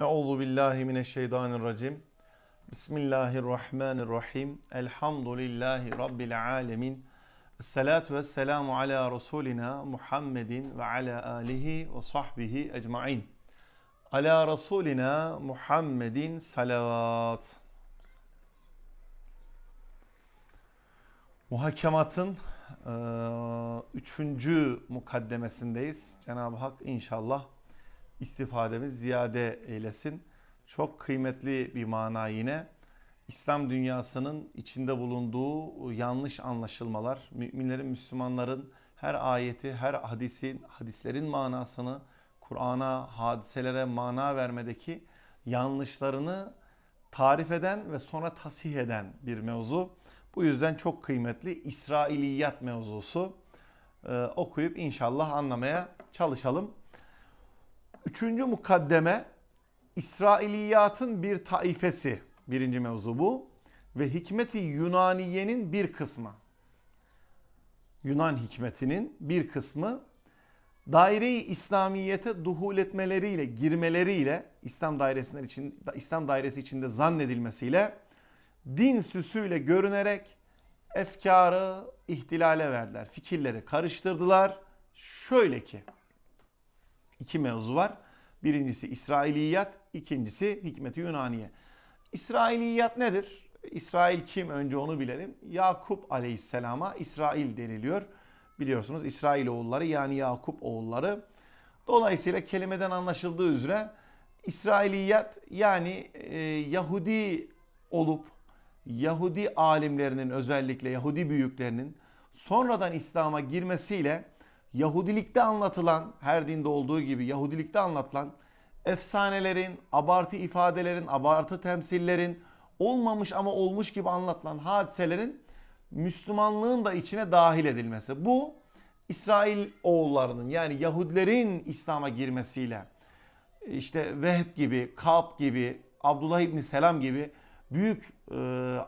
Euzu billahi mineşşeytanirracim. Bismillahirrahmanirrahim. Elhamdülillahi rabbil alamin. Esselatu vesselamu ala rasulina Muhammedin ve ala alihi ve sahbihi ecmaîn. Ala rasulina Muhammedin salavat. Muhakematın e, üçüncü mukaddemesindeyiz. Cenab-ı Hak inşallah istifademiz ziyade eylesin. Çok kıymetli bir mana yine. İslam dünyasının içinde bulunduğu yanlış anlaşılmalar, müminlerin, Müslümanların her ayeti, her hadisin, hadislerin manasını Kur'an'a, hadiselere mana vermedeki yanlışlarını tarif eden ve sonra tasih eden bir mevzu. Bu yüzden çok kıymetli İsrailiyat mevzusu. Ee, okuyup inşallah anlamaya çalışalım. Üçüncü mukaddeme İsrailiyatın bir taifesi birinci mevzu bu ve hikmeti Yunaniye'nin bir kısmı. Yunan hikmetinin bir kısmı daireyi İslamiyete duhul etmeleriyle, girmeleriyle İslam dairesinden için İslam dairesi içinde zannedilmesiyle din süsüyle görünerek efkarı ihtilale verdiler. Fikirleri karıştırdılar. Şöyle ki iki mevzu var. Birincisi İsrailiyat, ikincisi Hikmeti Yunaniye. İsrailiyat nedir? İsrail kim önce onu bilelim. Yakup aleyhisselama İsrail deniliyor. Biliyorsunuz İsrail oğulları yani Yakup oğulları. Dolayısıyla kelimeden anlaşıldığı üzere İsrailiyat yani e, Yahudi olup Yahudi alimlerinin özellikle Yahudi büyüklerinin sonradan İslam'a girmesiyle Yahudilikte anlatılan, her dinde olduğu gibi Yahudilikte anlatılan efsanelerin, abartı ifadelerin, abartı temsillerin, olmamış ama olmuş gibi anlatılan hadiselerin Müslümanlığın da içine dahil edilmesi. Bu İsrail oğullarının yani Yahudilerin İslam'a girmesiyle işte Vehb gibi, Kab gibi, Abdullah İbni Selam gibi büyük e,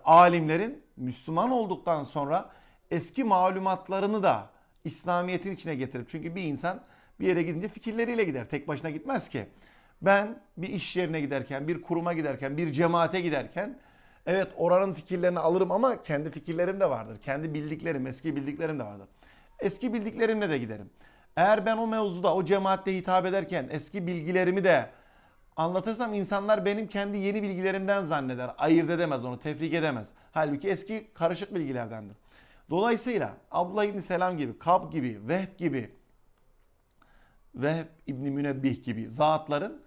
alimlerin Müslüman olduktan sonra eski malumatlarını da İslamiyet'in içine getirip çünkü bir insan bir yere gidince fikirleriyle gider. Tek başına gitmez ki. Ben bir iş yerine giderken, bir kuruma giderken, bir cemaate giderken evet oranın fikirlerini alırım ama kendi fikirlerim de vardır. Kendi bildiklerim, eski bildiklerim de vardır. Eski bildiklerimle de giderim. Eğer ben o mevzuda, o cemaatte hitap ederken eski bilgilerimi de anlatırsam insanlar benim kendi yeni bilgilerimden zanneder. Ayırt edemez onu, tefrik edemez. Halbuki eski karışık bilgilerdendir. Dolayısıyla Abdullah İbni Selam gibi, Kab gibi, Vehb gibi, Vehb İbni Münebbih gibi zatların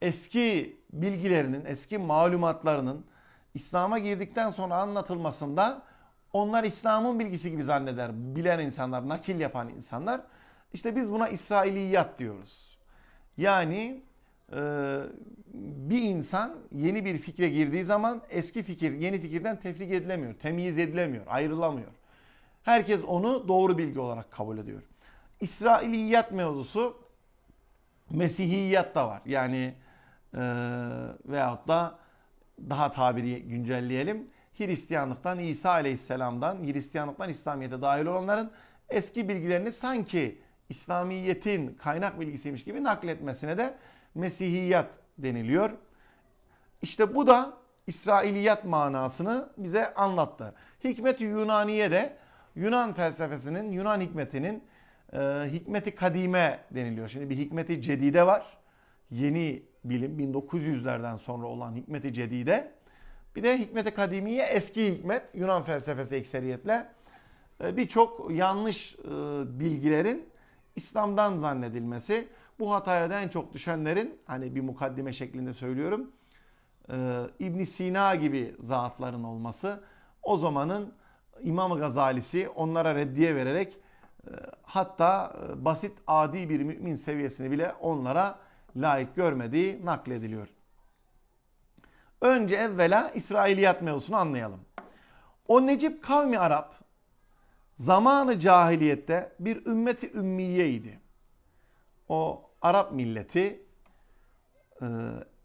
eski bilgilerinin, eski malumatlarının İslam'a girdikten sonra anlatılmasında onlar İslam'ın bilgisi gibi zanneder. Bilen insanlar, nakil yapan insanlar. İşte biz buna İsrailiyat diyoruz. Yani e, bir insan yeni bir fikre girdiği zaman eski fikir yeni fikirden tefrik edilemiyor, temyiz edilemiyor, ayrılamıyor. Herkes onu doğru bilgi olarak kabul ediyor. İsrailiyat mevzusu Mesihiyat da var. Yani e, veyahut da daha tabiri güncelleyelim. Hristiyanlıktan, İsa Aleyhisselam'dan, Hristiyanlıktan İslamiyet'e dahil olanların eski bilgilerini sanki İslamiyet'in kaynak bilgisiymiş gibi nakletmesine de Mesihiyat deniliyor. İşte bu da İsrailiyat manasını bize anlattı. Hikmet-i Yunaniye de Yunan felsefesinin, Yunan hikmetinin e, hikmeti kadime deniliyor. Şimdi bir hikmeti cedide var. Yeni bilim 1900'lerden sonra olan hikmeti cedide. Bir de hikmeti kadimiye eski hikmet Yunan felsefesi ekseriyetle e, birçok yanlış e, bilgilerin İslam'dan zannedilmesi. Bu hataya en çok düşenlerin hani bir mukaddime şeklinde söylüyorum. E, ibn Sina gibi zatların olması o zamanın İmam Gazalisi onlara reddiye vererek e, hatta e, basit adi bir mümin seviyesini bile onlara layık görmediği naklediliyor. Önce evvela İsrailiyat mevzusunu anlayalım. O Necip kavmi Arap zamanı cahiliyette bir ümmeti ümmiyeydi. O Arap milleti e,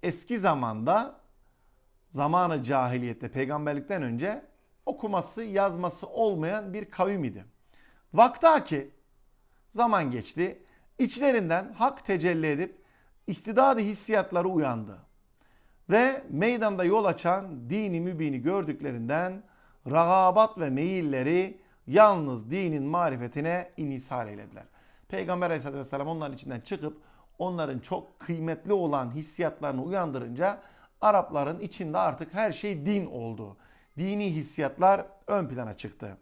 eski zamanda zamanı cahiliyette peygamberlikten önce okuması yazması olmayan bir kavim idi. Vakta ki zaman geçti içlerinden hak tecelli edip istidadı hissiyatları uyandı. Ve meydanda yol açan dini mübini gördüklerinden ragabat ve meyilleri yalnız dinin marifetine inisar eylediler. Peygamber aleyhissalatü vesselam onların içinden çıkıp onların çok kıymetli olan hissiyatlarını uyandırınca Arapların içinde artık her şey din oldu dini hissiyatlar ön plana çıktı.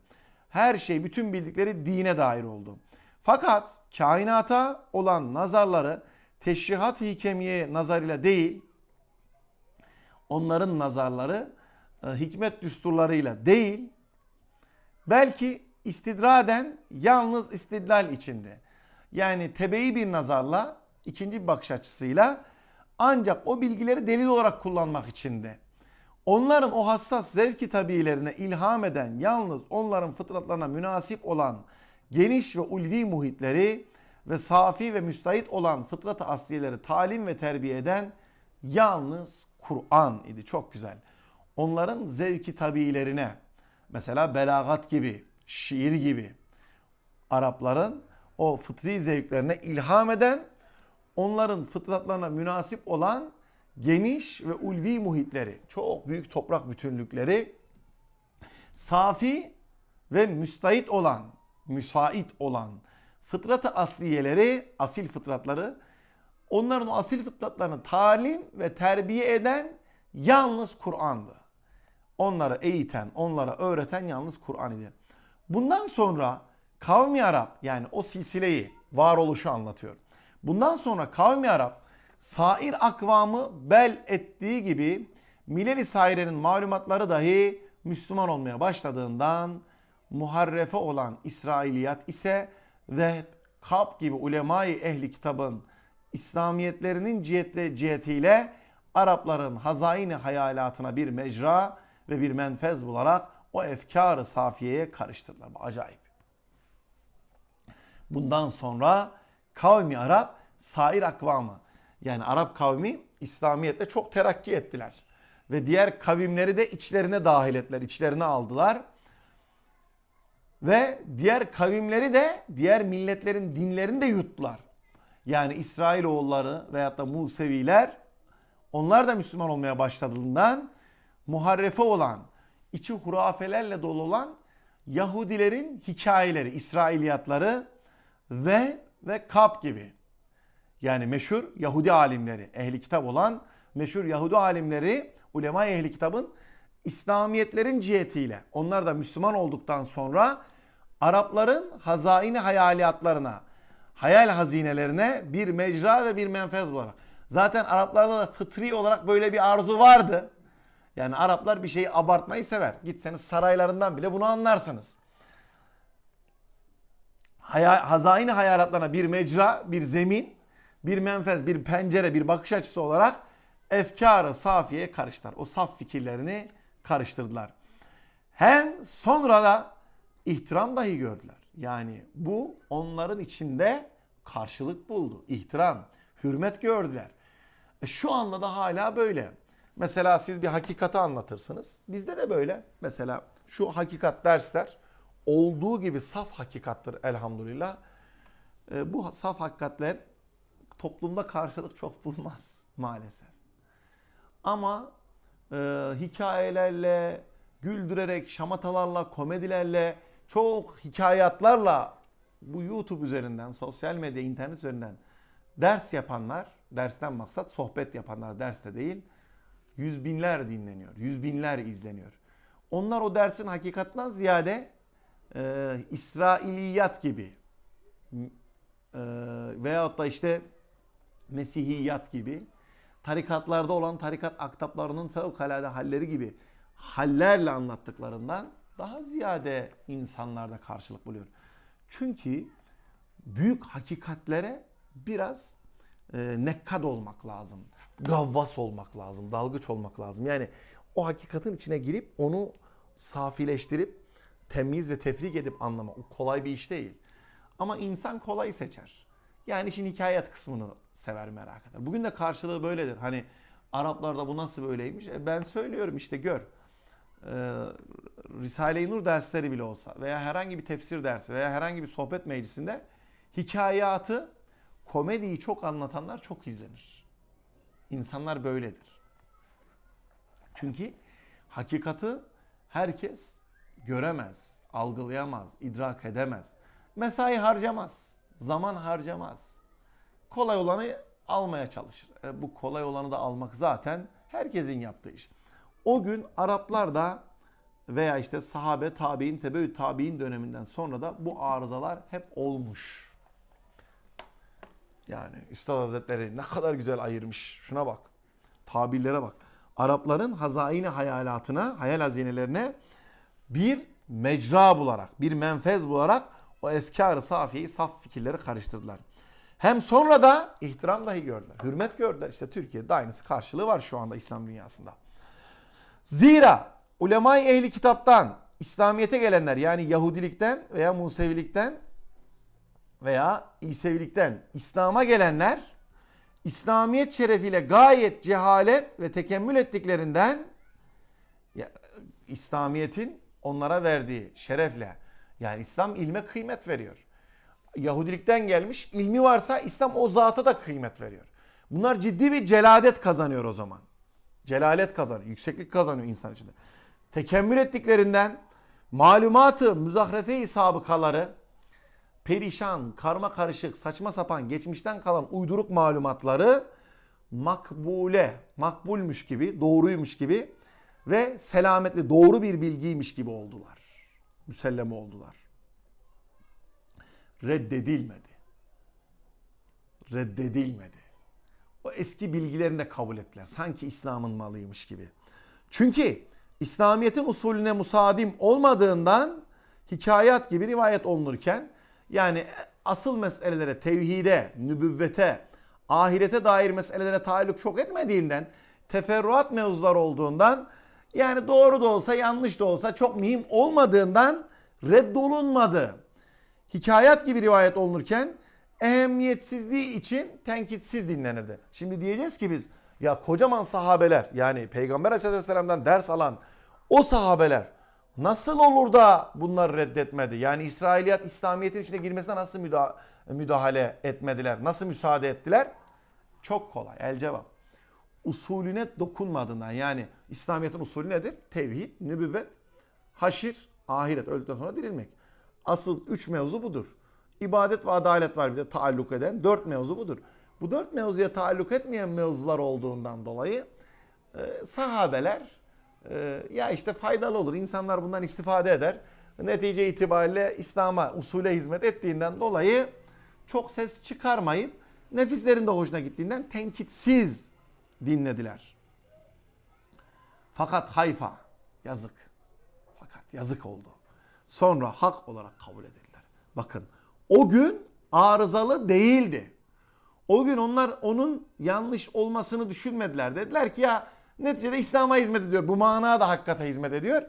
Her şey bütün bildikleri dine dair oldu. Fakat kainata olan nazarları teşrihat hikemiye nazarıyla değil, onların nazarları e, hikmet düsturlarıyla değil, belki istidraden yalnız istidlal içinde. Yani tebeyi bir nazarla, ikinci bir bakış açısıyla ancak o bilgileri delil olarak kullanmak içinde. Onların o hassas zevki tabiilerine ilham eden yalnız onların fıtratlarına münasip olan geniş ve ulvi muhitleri ve safi ve müstahit olan fıtratı asliyeleri talim ve terbiye eden yalnız Kur'an idi. Çok güzel. Onların zevki tabiilerine mesela belagat gibi, şiir gibi Arapların o fıtri zevklerine ilham eden onların fıtratlarına münasip olan geniş ve ulvi muhitleri, çok büyük toprak bütünlükleri safi ve müstahit olan, müsait olan fıtratı asliyeleri, asil fıtratları, onların o asil fıtratlarını talim ve terbiye eden yalnız Kur'an'dı. Onları eğiten, onlara öğreten yalnız Kur'an idi. Bundan sonra kavmi Arap yani o silsileyi, varoluşu anlatıyor. Bundan sonra kavmi Arap sair akvamı bel ettiği gibi Mileli Saire'nin malumatları dahi Müslüman olmaya başladığından muharrefe olan İsrailiyat ise ve Kap gibi ulemayı ehli kitabın İslamiyetlerinin cihetle, cihetiyle Arapların hazaini hayalatına bir mecra ve bir menfez bularak o efkarı safiyeye karıştırdılar. Bu acayip. Bundan sonra kavmi Arap sair akvamı yani Arap kavmi İslamiyette çok terakki ettiler. Ve diğer kavimleri de içlerine dahil ettiler, içlerine aldılar. Ve diğer kavimleri de diğer milletlerin dinlerini de yuttular. Yani İsrailoğulları veyahut da Museviler onlar da Müslüman olmaya başladığından muharrefe olan, içi hurafelerle dolu olan Yahudilerin hikayeleri, İsrailiyatları ve ve Kap gibi yani meşhur Yahudi alimleri, ehli kitap olan meşhur Yahudi alimleri, ulema ehli kitabın İslamiyetlerin cihetiyle onlar da Müslüman olduktan sonra Arapların hazaini hayaliyatlarına, hayal hazinelerine bir mecra ve bir menfez var. Zaten Araplarda da fıtri olarak böyle bir arzu vardı. Yani Araplar bir şeyi abartmayı sever. Gitseniz saraylarından bile bunu anlarsınız. hazaini hayalatlarına bir mecra, bir zemin bir menfez, bir pencere, bir bakış açısı olarak efkarı safiye karıştılar. O saf fikirlerini karıştırdılar. Hem sonra da ihtiram dahi gördüler. Yani bu onların içinde karşılık buldu. İhtiram, hürmet gördüler. E, şu anda da hala böyle. Mesela siz bir hakikati anlatırsınız. Bizde de böyle. Mesela şu hakikat dersler olduğu gibi saf hakikattır elhamdülillah. E, bu saf hakikatler toplumda karşılık çok bulmaz maalesef. Ama e, hikayelerle, güldürerek, şamatalarla, komedilerle, çok hikayatlarla bu YouTube üzerinden, sosyal medya, internet üzerinden ders yapanlar, dersten maksat sohbet yapanlar derste değil, yüz binler dinleniyor, yüz binler izleniyor. Onlar o dersin hakikatten ziyade e, İsrailiyat gibi e, veyahut da işte Mesihiyat gibi, tarikatlarda olan tarikat aktaplarının fevkalade halleri gibi hallerle anlattıklarından daha ziyade insanlarda karşılık buluyor. Çünkü büyük hakikatlere biraz e, nekkad olmak lazım. Gavvas olmak lazım, dalgıç olmak lazım. Yani o hakikatin içine girip onu safileştirip temiz ve tefrik edip anlama. O kolay bir iş değil. Ama insan kolay seçer. Yani işin hikayet kısmını sever merak eder. Bugün de karşılığı böyledir. Hani Araplarda bu nasıl böyleymiş? E ben söylüyorum işte gör. Ee, Risale-i Nur dersleri bile olsa veya herhangi bir tefsir dersi veya herhangi bir sohbet meclisinde hikayatı, komediyi çok anlatanlar çok izlenir. İnsanlar böyledir. Çünkü hakikati herkes göremez, algılayamaz, idrak edemez. Mesai harcamaz zaman harcamaz. Kolay olanı almaya çalışır. E, bu kolay olanı da almak zaten herkesin yaptığı iş. O gün Araplar da veya işte sahabe, tabi'in, tebeü tabi'in döneminden sonra da bu arızalar hep olmuş. Yani Üstad Hazretleri ne kadar güzel ayırmış. Şuna bak. Tabirlere bak. Arapların hazaine hayalatına, hayal hazinelerine bir mecra bularak, bir menfez bularak o efkar-ı safiyeyi, saf fikirleri karıştırdılar. Hem sonra da ihtiram dahi gördüler. Hürmet gördüler. İşte Türkiye'de aynısı karşılığı var şu anda İslam dünyasında. Zira ulemayı ehli kitaptan İslamiyet'e gelenler yani Yahudilikten veya Musevilikten veya İsevilikten İslam'a gelenler İslamiyet şerefiyle gayet cehalet ve tekemmül ettiklerinden ya, İslamiyet'in onlara verdiği şerefle yani İslam ilme kıymet veriyor. Yahudilikten gelmiş ilmi varsa İslam o zata da kıymet veriyor. Bunlar ciddi bir celadet kazanıyor o zaman. Celalet kazanıyor, yükseklik kazanıyor insan içinde. Tekemmül ettiklerinden malumatı, müzahrefe-i sabıkaları, perişan, karma karışık, saçma sapan, geçmişten kalan uyduruk malumatları makbule, makbulmüş gibi, doğruymuş gibi ve selametli, doğru bir bilgiymiş gibi oldular müselleme oldular. Reddedilmedi. Reddedilmedi. O eski bilgilerini de kabul ettiler. Sanki İslam'ın malıymış gibi. Çünkü İslamiyet'in usulüne musadim olmadığından hikayat gibi rivayet olunurken yani asıl meselelere, tevhide, nübüvvete, ahirete dair meselelere taalluk çok etmediğinden, teferruat mevzular olduğundan yani doğru da olsa yanlış da olsa çok mühim olmadığından reddolunmadı. Hikayat gibi rivayet olunurken ehemmiyetsizliği için tenkitsiz dinlenirdi. Şimdi diyeceğiz ki biz ya kocaman sahabeler yani Peygamber Aleyhisselam'dan ders alan o sahabeler nasıl olur da bunlar reddetmedi? Yani İsrailiyat İslamiyet'in içine girmesine nasıl müda müdahale etmediler? Nasıl müsaade ettiler? Çok kolay el cevap. Usulüne dokunmadığından yani İslamiyet'in usulü nedir? Tevhid, nübüvvet, haşir, ahiret. Öldükten sonra dirilmek. Asıl üç mevzu budur. İbadet ve adalet var bir de taalluk eden. Dört mevzu budur. Bu dört mevzuya taalluk etmeyen mevzular olduğundan dolayı e, sahabeler e, ya işte faydalı olur. İnsanlar bundan istifade eder. Netice itibariyle İslam'a, usule hizmet ettiğinden dolayı çok ses çıkarmayıp nefislerin de hoşuna gittiğinden tenkitsiz dinlediler. Fakat Hayfa yazık. Fakat yazık oldu. Sonra hak olarak kabul edildiler. Bakın o gün arızalı değildi. O gün onlar onun yanlış olmasını düşünmediler. Dediler ki ya neticede İslam'a hizmet ediyor. Bu da hakikate hizmet ediyor.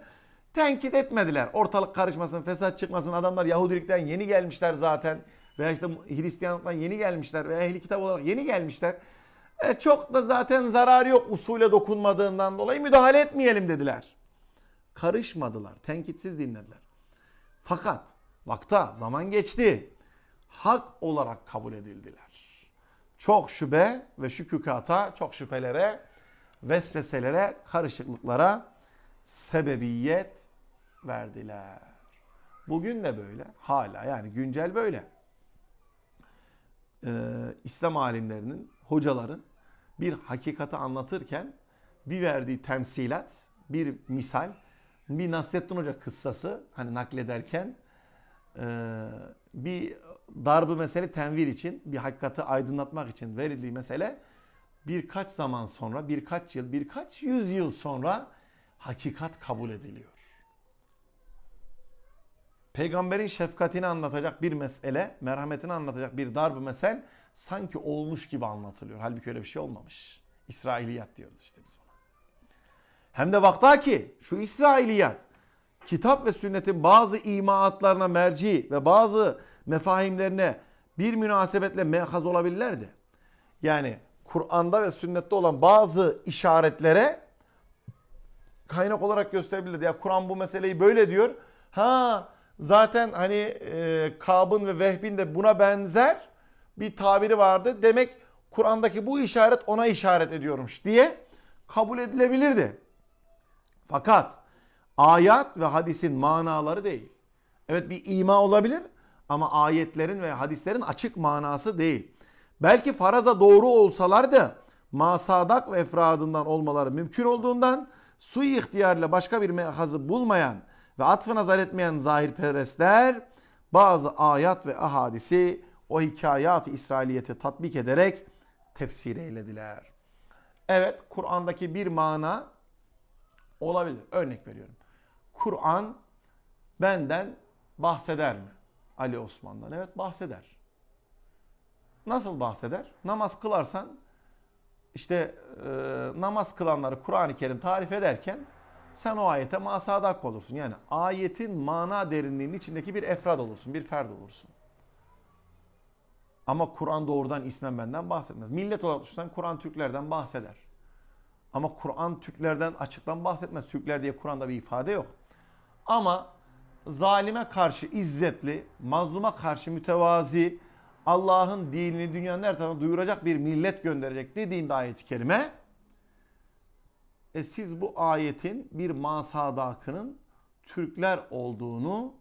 Tenkit etmediler. Ortalık karışmasın, fesat çıkmasın. Adamlar Yahudilikten yeni gelmişler zaten. Veya işte Hristiyanlıktan yeni gelmişler. Veya ehli kitap olarak yeni gelmişler. E çok da zaten zararı yok usule dokunmadığından dolayı müdahale etmeyelim dediler. Karışmadılar, tenkitsiz dinlediler. Fakat vakta zaman geçti. Hak olarak kabul edildiler. Çok şüphe ve şükükata, çok şüphelere, vesveselere, karışıklıklara sebebiyet verdiler. Bugün de böyle. Hala yani güncel böyle. Ee, İslam alimlerinin, hocaların bir hakikati anlatırken bir verdiği temsilat, bir misal, bir Nasrettin Hoca kıssası hani naklederken e, bir darbı mesele tenvir için, bir hakikati aydınlatmak için verildiği mesele birkaç zaman sonra, birkaç yıl, birkaç yüz yıl sonra hakikat kabul ediliyor. Peygamberin şefkatini anlatacak bir mesele, merhametini anlatacak bir darb mesele sanki olmuş gibi anlatılıyor. Halbuki öyle bir şey olmamış. İsrailiyat diyoruz işte biz buna. Hem de vakta ki şu İsrailiyat kitap ve sünnetin bazı imaatlarına merci ve bazı mefahimlerine bir münasebetle mehaz olabilirlerdi. Yani Kur'an'da ve sünnette olan bazı işaretlere kaynak olarak gösterebilirdi. Ya Kur'an bu meseleyi böyle diyor. Ha zaten hani e, Kab'ın ve Vehb'in de buna benzer bir tabiri vardı. Demek Kur'an'daki bu işaret ona işaret ediyormuş diye kabul edilebilirdi. Fakat ayet ve hadisin manaları değil. Evet bir ima olabilir ama ayetlerin ve hadislerin açık manası değil. Belki faraza doğru olsalar da masadak ve efradından olmaları mümkün olduğundan su ihtiyarıyla başka bir mehazı bulmayan ve atfı nazar etmeyen perestler bazı ayet ve ahadisi o hikayat-ı İsrailiyeti tatbik ederek tefsir eylediler. Evet Kur'an'daki bir mana olabilir. Örnek veriyorum. Kur'an benden bahseder mi? Ali Osman'dan. Evet bahseder. Nasıl bahseder? Namaz kılarsan işte e, namaz kılanları Kur'an-ı Kerim tarif ederken sen o ayete masadak olursun. Yani ayetin mana derinliğinin içindeki bir efrad olursun, bir ferd olursun. Ama Kur'an doğrudan ismen benden bahsetmez. Millet olarak düşünsen Kur'an Türklerden bahseder. Ama Kur'an Türklerden açıktan bahsetmez. Türkler diye Kur'an'da bir ifade yok. Ama zalime karşı izzetli, mazluma karşı mütevazi, Allah'ın dinini dünyanın her tarafına duyuracak bir millet gönderecek dediğinde ayet-i kerime e siz bu ayetin bir masadakının Türkler olduğunu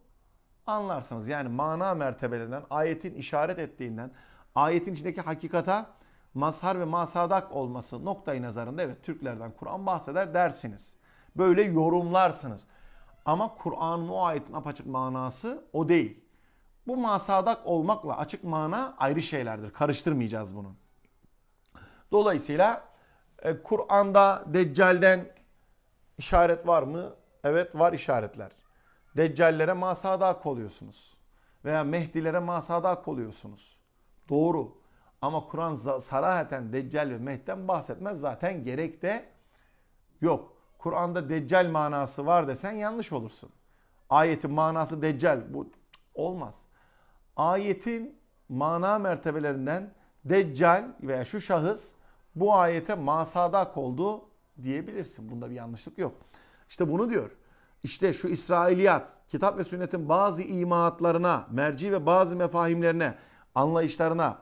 anlarsınız. Yani mana mertebelerinden, ayetin işaret ettiğinden, ayetin içindeki hakikata mazhar ve masadak olması noktayı nazarında evet Türklerden Kur'an bahseder dersiniz. Böyle yorumlarsınız. Ama Kur'an'ın o ayetin apaçık manası o değil. Bu masadak olmakla açık mana ayrı şeylerdir. Karıştırmayacağız bunu. Dolayısıyla e, Kur'an'da Deccal'den işaret var mı? Evet var işaretler. Deccallere masadak oluyorsunuz. Veya Mehdilere masadak oluyorsunuz. Doğru. Ama Kur'an sarahaten Deccal ve Mehdi'den bahsetmez. Zaten gerek de yok. Kur'an'da Deccal manası var desen yanlış olursun. Ayetin manası Deccal. Bu olmaz. Ayetin mana mertebelerinden Deccal veya şu şahıs bu ayete masadak oldu diyebilirsin. Bunda bir yanlışlık yok. İşte bunu diyor. İşte şu İsrailiyat, kitap ve sünnetin bazı imaatlarına, merci ve bazı mefahimlerine, anlayışlarına,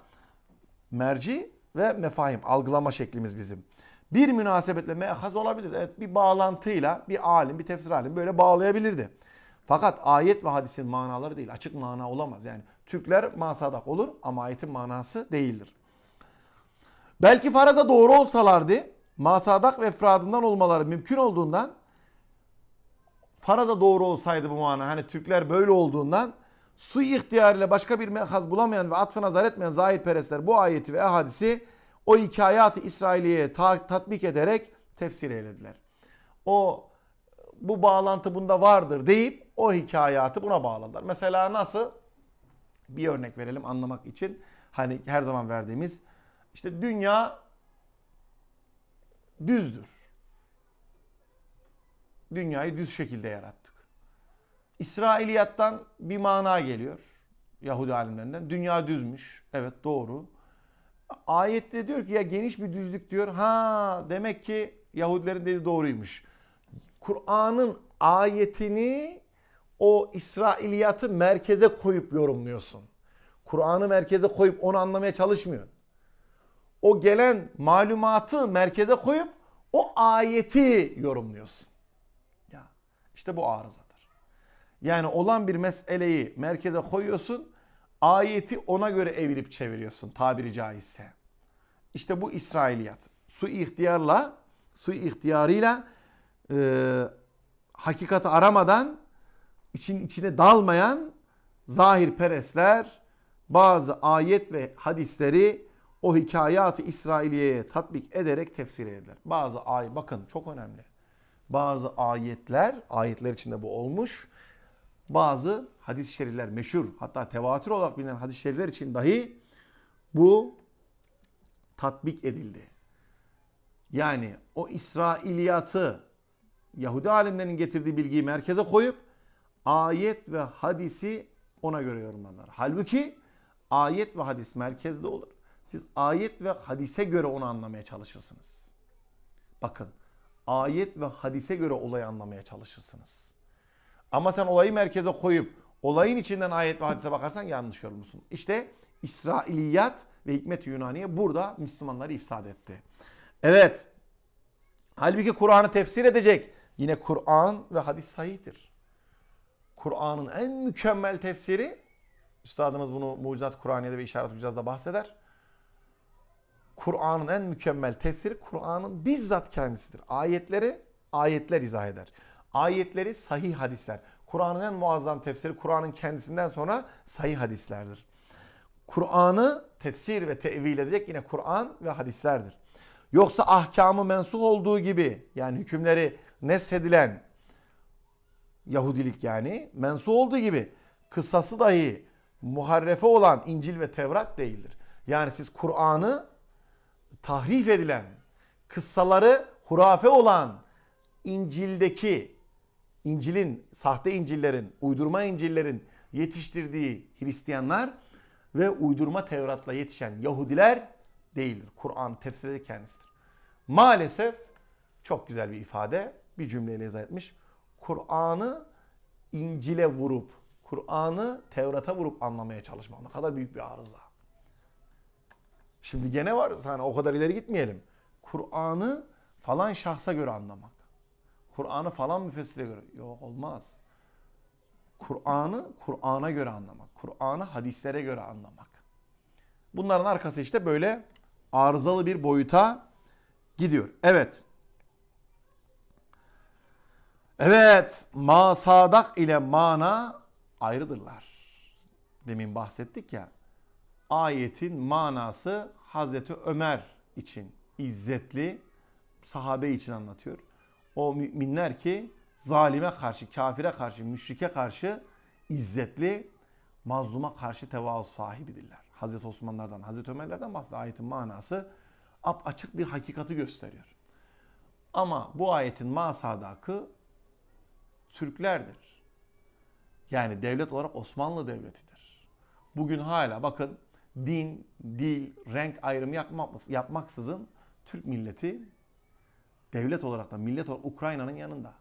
merci ve mefahim, algılama şeklimiz bizim. Bir münasebetle mehaz olabilir. Evet bir bağlantıyla bir alim, bir tefsir alim böyle bağlayabilirdi. Fakat ayet ve hadisin manaları değil. Açık mana olamaz. Yani Türkler masadak olur ama ayetin manası değildir. Belki faraza doğru olsalardı masadak ve efradından olmaları mümkün olduğundan Farada doğru olsaydı bu mana hani Türkler böyle olduğundan su ihtiyarıyla başka bir mehaz bulamayan ve atfı nazar etmeyen zahir zahirperestler bu ayeti ve hadisi o hikayatı İsrailiye'ye ta tatbik ederek tefsir eylediler. O bu bağlantı bunda vardır deyip o hikayatı buna bağladılar. Mesela nasıl? Bir örnek verelim anlamak için. Hani her zaman verdiğimiz işte dünya düzdür dünyayı düz şekilde yarattık. İsrailiyattan bir mana geliyor Yahudi alimlerinden. Dünya düzmüş. Evet doğru. Ayette diyor ki ya geniş bir düzlük diyor. Ha demek ki Yahudilerin dediği doğruymuş. Kur'an'ın ayetini o İsrailiyatı merkeze koyup yorumluyorsun. Kur'an'ı merkeze koyup onu anlamaya çalışmıyorsun. O gelen malumatı merkeze koyup o ayeti yorumluyorsun. İşte bu arızadır. Yani olan bir meseleyi merkeze koyuyorsun. Ayeti ona göre evirip çeviriyorsun tabiri caizse. İşte bu İsrailiyat. Su ihtiyarla, su ihtiyarıyla e, hakikati aramadan, için içine dalmayan zahir peresler bazı ayet ve hadisleri o hikayatı İsrailiye'ye tatbik ederek tefsir ederler. Bazı ay bakın çok önemli bazı ayetler, ayetler içinde bu olmuş. Bazı hadis-i şerifler meşhur hatta tevatür olarak bilinen hadis-i şerifler için dahi bu tatbik edildi. Yani o İsrailiyatı Yahudi alimlerinin getirdiği bilgiyi merkeze koyup ayet ve hadisi ona göre yorumlarlar. Halbuki ayet ve hadis merkezde olur. Siz ayet ve hadise göre onu anlamaya çalışırsınız. Bakın ayet ve hadise göre olayı anlamaya çalışırsınız. Ama sen olayı merkeze koyup olayın içinden ayet ve hadise bakarsan yanlış yorumlusun. İşte İsrailiyat ve hikmet Yunaniye burada Müslümanları ifsad etti. Evet. Halbuki Kur'an'ı tefsir edecek. Yine Kur'an ve hadis sahihtir. Kur'an'ın en mükemmel tefsiri Üstadımız bunu Mucizat Kur'aniye'de ve işaret Gücaz'da bahseder. Kur'an'ın en mükemmel tefsiri Kur'an'ın bizzat kendisidir. Ayetleri ayetler izah eder. Ayetleri sahih hadisler. Kur'an'ın en muazzam tefsiri Kur'an'ın kendisinden sonra sahih hadislerdir. Kur'an'ı tefsir ve tevil edecek yine Kur'an ve hadislerdir. Yoksa ahkamı mensuh olduğu gibi yani hükümleri neshedilen Yahudilik yani mensuh olduğu gibi kısası dahi muharrefe olan İncil ve Tevrat değildir. Yani siz Kur'an'ı tahrif edilen, kıssaları hurafe olan İncil'deki, İncil'in, sahte İncil'lerin, uydurma İncil'lerin yetiştirdiği Hristiyanlar ve uydurma Tevrat'la yetişen Yahudiler değildir. Kur'an tefsiri kendisidir. Maalesef çok güzel bir ifade bir cümleyle izah etmiş. Kur'an'ı İncil'e vurup, Kur'an'ı Tevrat'a vurup anlamaya çalışmak. Ne kadar büyük bir arıza. Şimdi gene var hani o kadar ileri gitmeyelim. Kur'an'ı falan şahsa göre anlamak. Kur'an'ı falan müfessire göre. Yok olmaz. Kur'an'ı Kur'an'a göre anlamak. Kur'an'ı hadislere göre anlamak. Bunların arkası işte böyle arızalı bir boyuta gidiyor. Evet. Evet, masadak ile mana ayrıdırlar. Demin bahsettik ya ayetin manası Hazreti Ömer için izzetli sahabe için anlatıyor. O müminler ki zalime karşı, kafire karşı, müşrike karşı izzetli, mazluma karşı tevazu sahibidirler. Hazreti Osmanlardan, Hazreti Ömerlerden bahsediyor. Ayetin manası ap açık bir hakikati gösteriyor. Ama bu ayetin masadakı Türklerdir. Yani devlet olarak Osmanlı Devleti'dir. Bugün hala bakın din, dil, renk ayrımı yapmaksızın Türk milleti devlet olarak da millet olarak Ukrayna'nın yanında.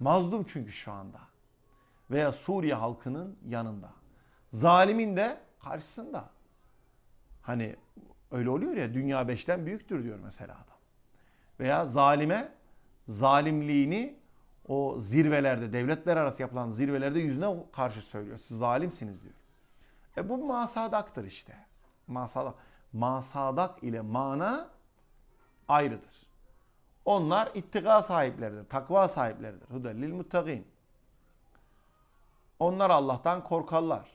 Mazlum çünkü şu anda. Veya Suriye halkının yanında. Zalimin de karşısında. Hani öyle oluyor ya dünya beşten büyüktür diyor mesela adam. Veya zalime zalimliğini o zirvelerde devletler arası yapılan zirvelerde yüzüne karşı söylüyor. Siz zalimsiniz diyor. E bu masadaktır işte. Masadak. Masadak ile mana ayrıdır. Onlar ittika sahipleridir, takva sahipleridir. Hudellil muttaqin. Onlar Allah'tan korkarlar.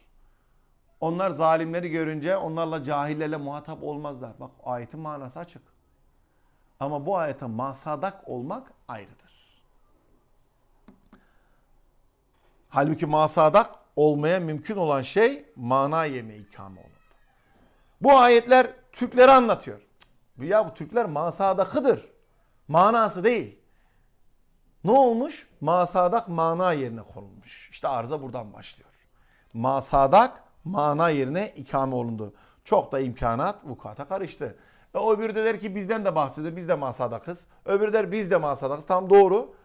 Onlar zalimleri görünce onlarla cahillerle muhatap olmazlar. Bak ayetin manası açık. Ama bu ayete masadak olmak ayrıdır. Halbuki masadak olmaya mümkün olan şey mana yeme ikame olundu. Bu ayetler Türkleri anlatıyor. Ya bu Türkler masadakıdır. Manası değil. Ne olmuş? Masadak mana yerine konulmuş. İşte arıza buradan başlıyor. Masadak mana yerine ikame olundu. Çok da imkanat vukata karıştı. E, öbürü de der ki bizden de bahsediyor. Biz de masadakız. Öbürü der biz de masadakız. Tam doğru.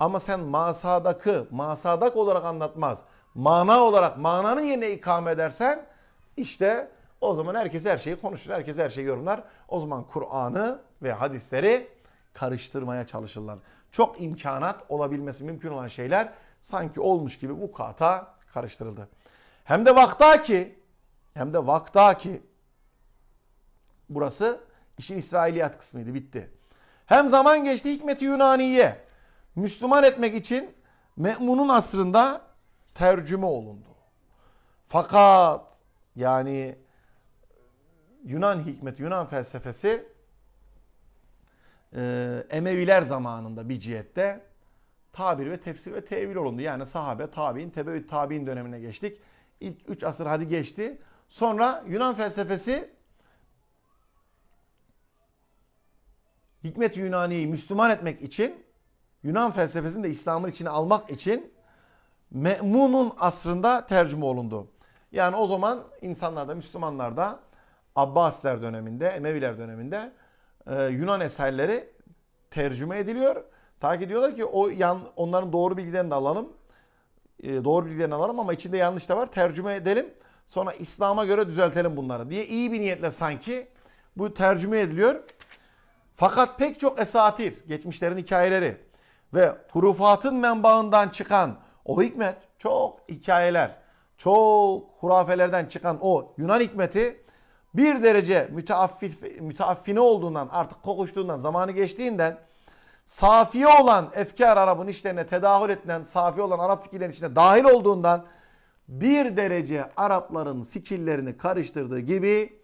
Ama sen masadakı masadak olarak anlatmaz mana olarak mananın yerine ikame edersen işte o zaman herkes her şeyi konuşur. Herkes her şeyi yorumlar. O zaman Kur'an'ı ve hadisleri karıştırmaya çalışırlar. Çok imkanat olabilmesi mümkün olan şeyler sanki olmuş gibi bu kata karıştırıldı. Hem de vaktaki hem de vaktaki burası işin İsrailiyat kısmıydı bitti. Hem zaman geçti hikmeti Yunaniye. Müslüman etmek için Me'mun'un asrında tercüme olundu. Fakat yani Yunan hikmeti, Yunan felsefesi e, Emeviler zamanında bir cihette tabir ve tefsir ve tevil olundu. Yani sahabe, tabi'in, tebeüt tabi'in dönemine geçtik. İlk 3 asır hadi geçti. Sonra Yunan felsefesi hikmet Yunani'yi Müslüman etmek için Yunan felsefesini de İslam'ın içine almak için Me'munun asrında tercüme olundu. Yani o zaman insanlarda, Müslümanlarda Abbasiler döneminde, Emeviler döneminde e, Yunan eserleri tercüme ediliyor. Ta ki diyorlar ki o yan, onların doğru bilgilerini de alalım. E, doğru bilgilerini alalım ama içinde yanlış da var. Tercüme edelim. Sonra İslam'a göre düzeltelim bunları diye iyi bir niyetle sanki bu tercüme ediliyor. Fakat pek çok esatir, geçmişlerin hikayeleri ve hurufatın menbaından çıkan o hikmet çok hikayeler, çok hurafelerden çıkan o Yunan hikmeti bir derece müteaffif, müteaffine olduğundan, artık kokuştuğundan, zamanı geçtiğinden safiye olan efkar Arap'ın işlerine tedahül edilen, safiye olan Arap fikirlerin içine dahil olduğundan bir derece Arapların fikirlerini karıştırdığı gibi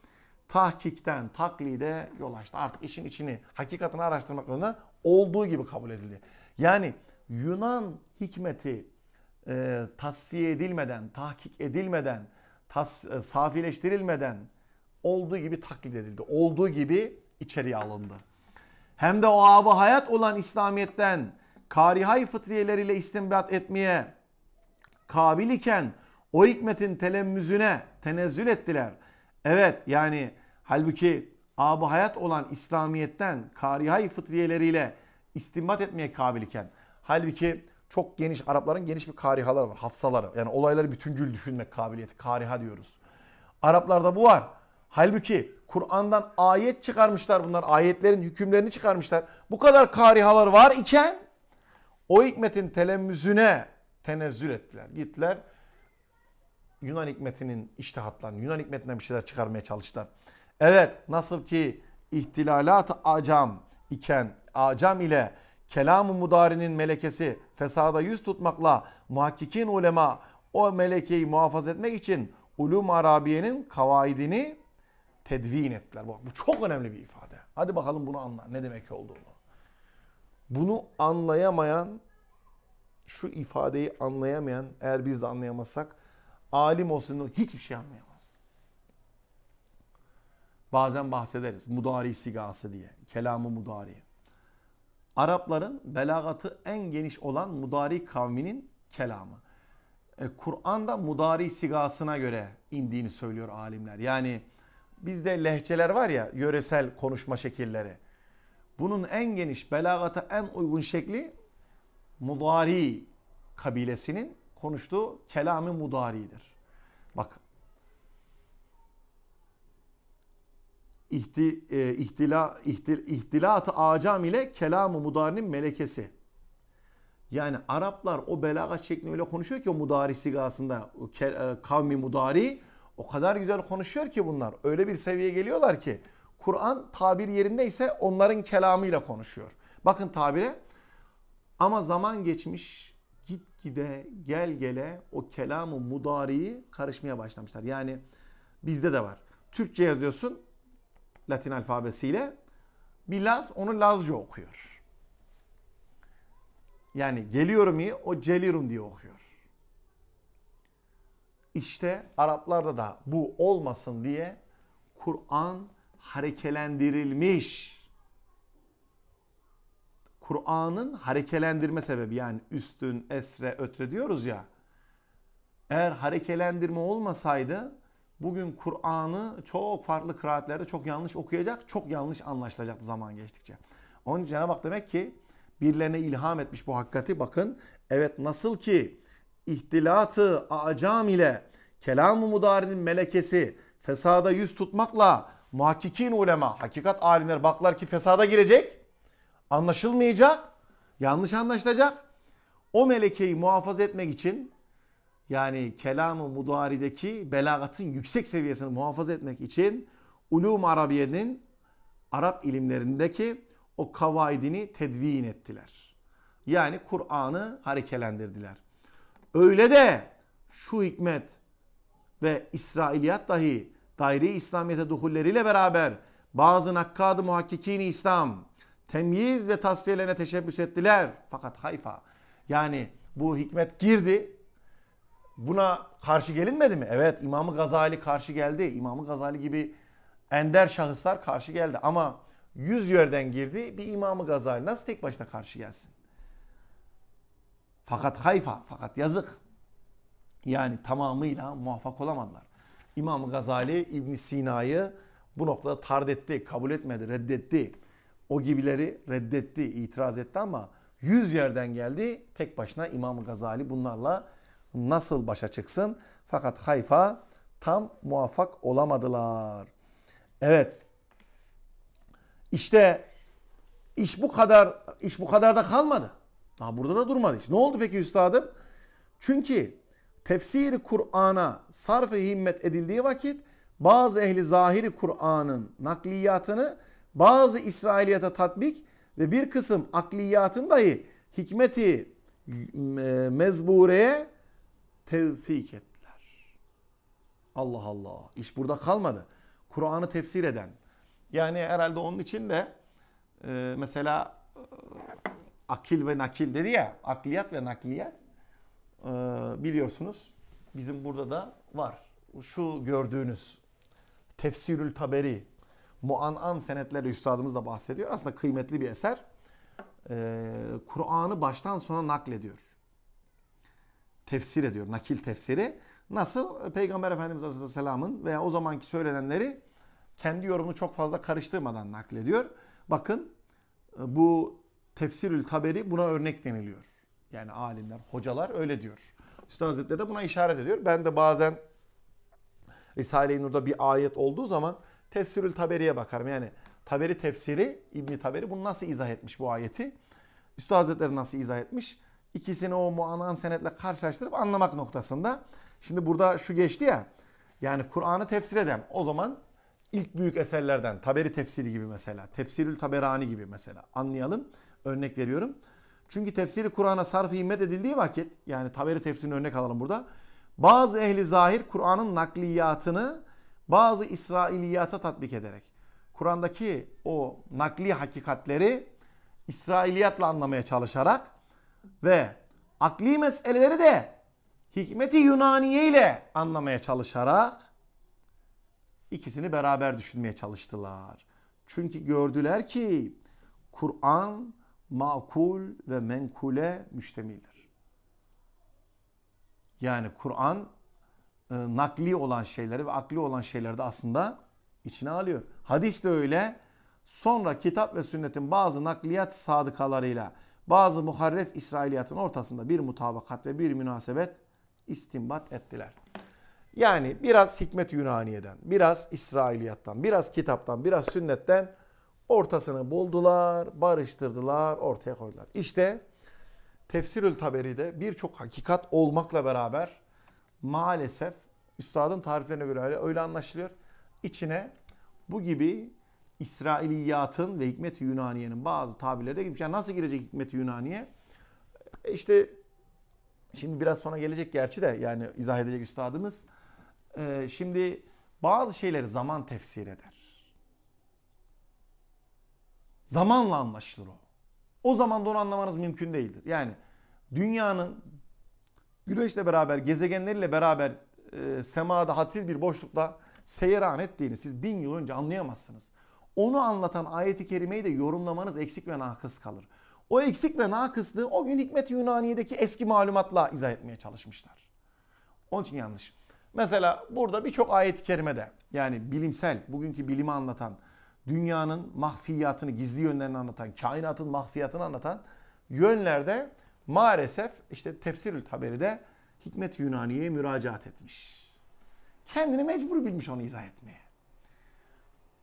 tahkikten taklide yol açtı. Artık işin içini, hakikatini araştırmak adına olduğu gibi kabul edildi. Yani Yunan hikmeti e, tasfiye edilmeden, tahkik edilmeden, tas, e, safileştirilmeden olduğu gibi taklit edildi. Olduğu gibi içeriye alındı. Hem de o abı hayat olan İslamiyet'ten karihay fıtriyeleriyle istimbat etmeye kabil iken o hikmetin telemmüzüne tenezzül ettiler. Evet yani halbuki abı hayat olan İslamiyet'ten karihay fıtriyeleriyle istimbat etmeye kabil iken halbuki çok geniş, Arapların geniş bir karihaları var, hafsaları. Yani olayları bütüncül düşünmek kabiliyeti, kariha diyoruz. Araplarda bu var. Halbuki Kur'an'dan ayet çıkarmışlar bunlar. Ayetlerin hükümlerini çıkarmışlar. Bu kadar karihalar var iken o hikmetin telemmüzüne tenezzül ettiler. Gittiler Yunan hikmetinin iştihatlarını, Yunan hikmetinden bir şeyler çıkarmaya çalıştılar. Evet nasıl ki ihtilalat acam iken acam ile kelam-ı mudarinin melekesi fesada yüz tutmakla muhakkikin ulema o melekeyi muhafaza etmek için ulum arabiyenin kavaidini tedvin ettiler. Bak bu çok önemli bir ifade. Hadi bakalım bunu anla ne demek olduğunu. Bunu anlayamayan şu ifadeyi anlayamayan eğer biz de anlayamazsak alim olsun hiçbir şey anlayamaz. Bazen bahsederiz mudari sigası diye. Kelamı mudari. Arapların belagatı en geniş olan mudari kavminin kelamı. E, Kur'an'da mudari sigasına göre indiğini söylüyor alimler. Yani bizde lehçeler var ya yöresel konuşma şekilleri. Bunun en geniş belagata en uygun şekli mudari kabilesinin konuştuğu kelami mudaridir. Bak ihti, e, ihtila, ihtil, ihtilat-ı acam ile kelam-ı mudarinin melekesi. Yani Araplar o belagat şeklinde öyle konuşuyor ki o mudari sigasında o ke, e, kavmi mudari o kadar güzel konuşuyor ki bunlar. Öyle bir seviyeye geliyorlar ki Kur'an tabir yerinde ise onların kelamıyla konuşuyor. Bakın tabire ama zaman geçmiş git gide gel gele o kelamı mudariyi karışmaya başlamışlar. Yani bizde de var. Türkçe yazıyorsun Latin alfabesiyle. Bir Laz onu Lazca okuyor. Yani geliyorum iyi o celirum diye okuyor. İşte Araplarda da bu olmasın diye Kur'an harekelendirilmiş. Kur'an'ın harekelendirme sebebi yani üstün, esre, ötre diyoruz ya. Eğer harekelendirme olmasaydı bugün Kur'an'ı çok farklı kıraatlerde çok yanlış okuyacak, çok yanlış anlaşılacak zaman geçtikçe. Onun için Cenab-ı demek ki birilerine ilham etmiş bu hakikati. Bakın evet nasıl ki ihtilatı acam ile kelam-ı mudarinin melekesi fesada yüz tutmakla muhakkikin ulema, hakikat alimler baklar ki fesada girecek, anlaşılmayacak, yanlış anlaşılacak. O melekeyi muhafaza etmek için yani kelamı mudarideki belagatın yüksek seviyesini muhafaza etmek için ulum Arabiye'nin Arap ilimlerindeki o kavaidini tedvin ettiler. Yani Kur'an'ı harekelendirdiler. Öyle de şu hikmet ve İsrailiyat dahi daire İslamiyet'e duhulleriyle beraber bazı nakkadı muhakkikini İslam temyiz ve tasfiyelerine teşebbüs ettiler. Fakat Hayfa yani bu hikmet girdi Buna karşı gelinmedi mi? Evet İmam-ı Gazali karşı geldi. İmam-ı Gazali gibi ender şahıslar karşı geldi. Ama yüz yerden girdi bir İmam-ı Gazali nasıl tek başına karşı gelsin? Fakat Hayfa, fakat yazık. Yani tamamıyla muvaffak olamadılar. İmam-ı Gazali İbn Sina'yı bu noktada tardetti, kabul etmedi, reddetti. O gibileri reddetti, itiraz etti ama yüz yerden geldi. Tek başına İmam-ı Gazali bunlarla nasıl başa çıksın? Fakat Hayfa tam muvaffak olamadılar. Evet. İşte iş bu kadar iş bu kadar da kalmadı. Daha burada da durmadı iş. Ne oldu peki üstadım? Çünkü tefsiri Kur'an'a sarf-ı himmet edildiği vakit bazı ehli zahiri Kur'an'ın nakliyatını bazı İsrailiyata tatbik ve bir kısım akliyatın dahi hikmeti e, mezbureye tevfik ettiler. Allah Allah. İş burada kalmadı. Kur'an'ı tefsir eden. Yani herhalde onun için de e, mesela e, akil ve nakil dedi ya. Akliyat ve nakliyat. E, biliyorsunuz bizim burada da var. Şu gördüğünüz Tefsirül Taberi Muanan senetleri üstadımız da bahsediyor. Aslında kıymetli bir eser. Ee, Kur'an'ı baştan sona naklediyor tefsir ediyor. Nakil tefsiri. Nasıl? E, Peygamber Efendimiz Aleyhisselam'ın veya o zamanki söylenenleri kendi yorumunu çok fazla karıştırmadan naklediyor. Bakın e, bu tefsirül taberi buna örnek deniliyor. Yani alimler, hocalar öyle diyor. Üstad Hazretleri de buna işaret ediyor. Ben de bazen Risale-i Nur'da bir ayet olduğu zaman tefsirül taberiye bakarım. Yani taberi tefsiri, İbni Taberi bunu nasıl izah etmiş bu ayeti? Üstad Hazretleri nasıl izah etmiş? ikisini o muanan senetle karşılaştırıp anlamak noktasında. Şimdi burada şu geçti ya. Yani Kur'an'ı tefsir eden o zaman ilk büyük eserlerden Taberi tefsiri gibi mesela, Tefsirül Taberani gibi mesela anlayalım. Örnek veriyorum. Çünkü tefsiri Kur'an'a sarf himmet edildiği vakit yani Taberi tefsirini örnek alalım burada. Bazı ehli zahir Kur'an'ın nakliyatını bazı İsrailiyata tatbik ederek Kur'an'daki o nakli hakikatleri İsrailiyatla anlamaya çalışarak ve akli meseleleri de hikmeti Yunaniye ile anlamaya çalışarak ikisini beraber düşünmeye çalıştılar. Çünkü gördüler ki Kur'an makul ve menkule müştemildir. Yani Kur'an e, nakli olan şeyleri ve akli olan şeyleri de aslında içine alıyor. Hadis de öyle. Sonra kitap ve sünnetin bazı nakliyat sadıkalarıyla bazı muharref İsrailiyatın ortasında bir mutabakat ve bir münasebet istimbat ettiler. Yani biraz hikmet Yunaniye'den, biraz İsrailiyattan, biraz kitaptan, biraz sünnetten ortasını buldular, barıştırdılar, ortaya koydular. İşte Tefsirül Taberi'de birçok hakikat olmakla beraber maalesef üstadın tariflerine göre öyle, öyle anlaşılıyor. İçine bu gibi İsrailiyatın ve hikmet Yunaniye'nin bazı tabirleri de girmiş. Yani nasıl girecek Hikmet-i Yunaniye? E, işte şimdi biraz sonra gelecek gerçi de yani izah edecek üstadımız. Ee, şimdi bazı şeyleri zaman tefsir eder. Zamanla anlaşılır o. O zaman da onu anlamanız mümkün değildir. Yani dünyanın güneşle beraber, gezegenleriyle beraber e, semada hadsiz bir boşlukta seyran ettiğini siz bin yıl önce anlayamazsınız. Onu anlatan ayeti kerimeyi de yorumlamanız eksik ve nakıs kalır. O eksik ve nakıslığı o gün Hikmet Yunaniye'deki eski malumatla izah etmeye çalışmışlar. Onun için yanlış. Mesela burada birçok ayet-i kerimede yani bilimsel, bugünkü bilimi anlatan, dünyanın mahfiyatını, gizli yönlerini anlatan, kainatın mahfiyatını anlatan yönlerde maalesef işte tefsirül haberi de Hikmet Yunaniye'ye müracaat etmiş. Kendini mecbur bilmiş onu izah etmeye.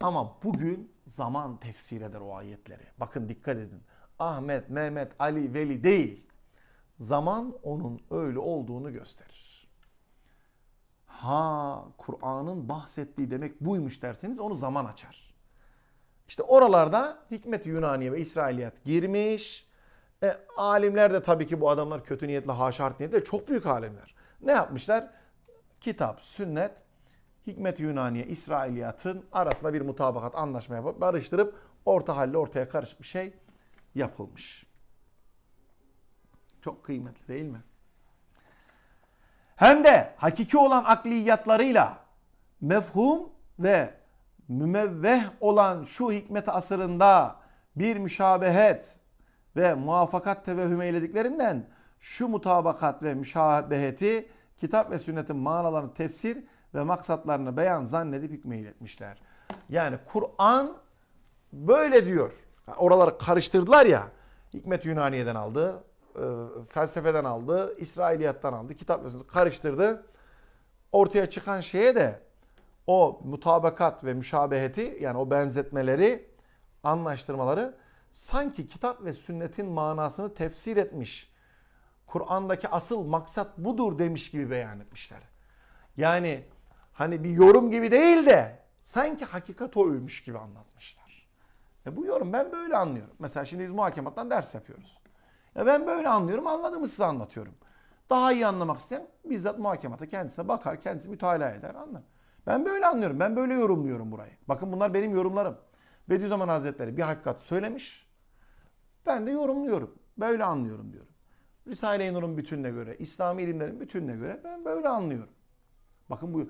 Ama bugün zaman tefsir eder o ayetleri. Bakın dikkat edin. Ahmet, Mehmet, Ali, Veli değil. Zaman onun öyle olduğunu gösterir. Ha Kur'an'ın bahsettiği demek buymuş derseniz onu zaman açar. İşte oralarda hikmet Yunaniye ve İsrailiyat girmiş. E, alimler de tabii ki bu adamlar kötü niyetli, haşart niyetle çok büyük alimler. Ne yapmışlar? Kitap, sünnet Hikmet Yunaniye İsrailiyatın arasında bir mutabakat anlaşma yapıp barıştırıp orta halle ortaya karışık bir şey yapılmış. Çok kıymetli değil mi? Hem de hakiki olan akliyatlarıyla mefhum ve mümevveh olan şu hikmet asırında bir müşabehet ve muvaffakat tevehüm eylediklerinden şu mutabakat ve müşabeheti kitap ve sünnetin manalarını tefsir ve maksatlarını beyan zannedip hükmeyletmişler. Yani Kur'an böyle diyor. Oraları karıştırdılar ya. Hikmet Yunaniye'den aldı, e, felsefeden aldı, İsrailiyattan aldı, kitap karıştırdı. Ortaya çıkan şeye de o mutabakat ve müşabeheti yani o benzetmeleri, anlaştırmaları sanki kitap ve sünnetin manasını tefsir etmiş. Kur'an'daki asıl maksat budur demiş gibi beyan etmişler. Yani hani bir yorum gibi değil de sanki hakikat oymuş gibi anlatmışlar. E bu yorum ben böyle anlıyorum. Mesela şimdi biz muhakemattan ders yapıyoruz. Ya ben böyle anlıyorum anladığımı size anlatıyorum. Daha iyi anlamak isteyen bizzat muhakemata kendisine bakar, kendisi mütalaa eder Anla. Ben böyle anlıyorum, ben böyle yorumluyorum burayı. Bakın bunlar benim yorumlarım. Bediüzzaman Hazretleri bir hakikat söylemiş. Ben de yorumluyorum, böyle anlıyorum diyorum. Risale-i Nur'un bütününe göre, İslami ilimlerin bütününe göre ben böyle anlıyorum. Bakın bu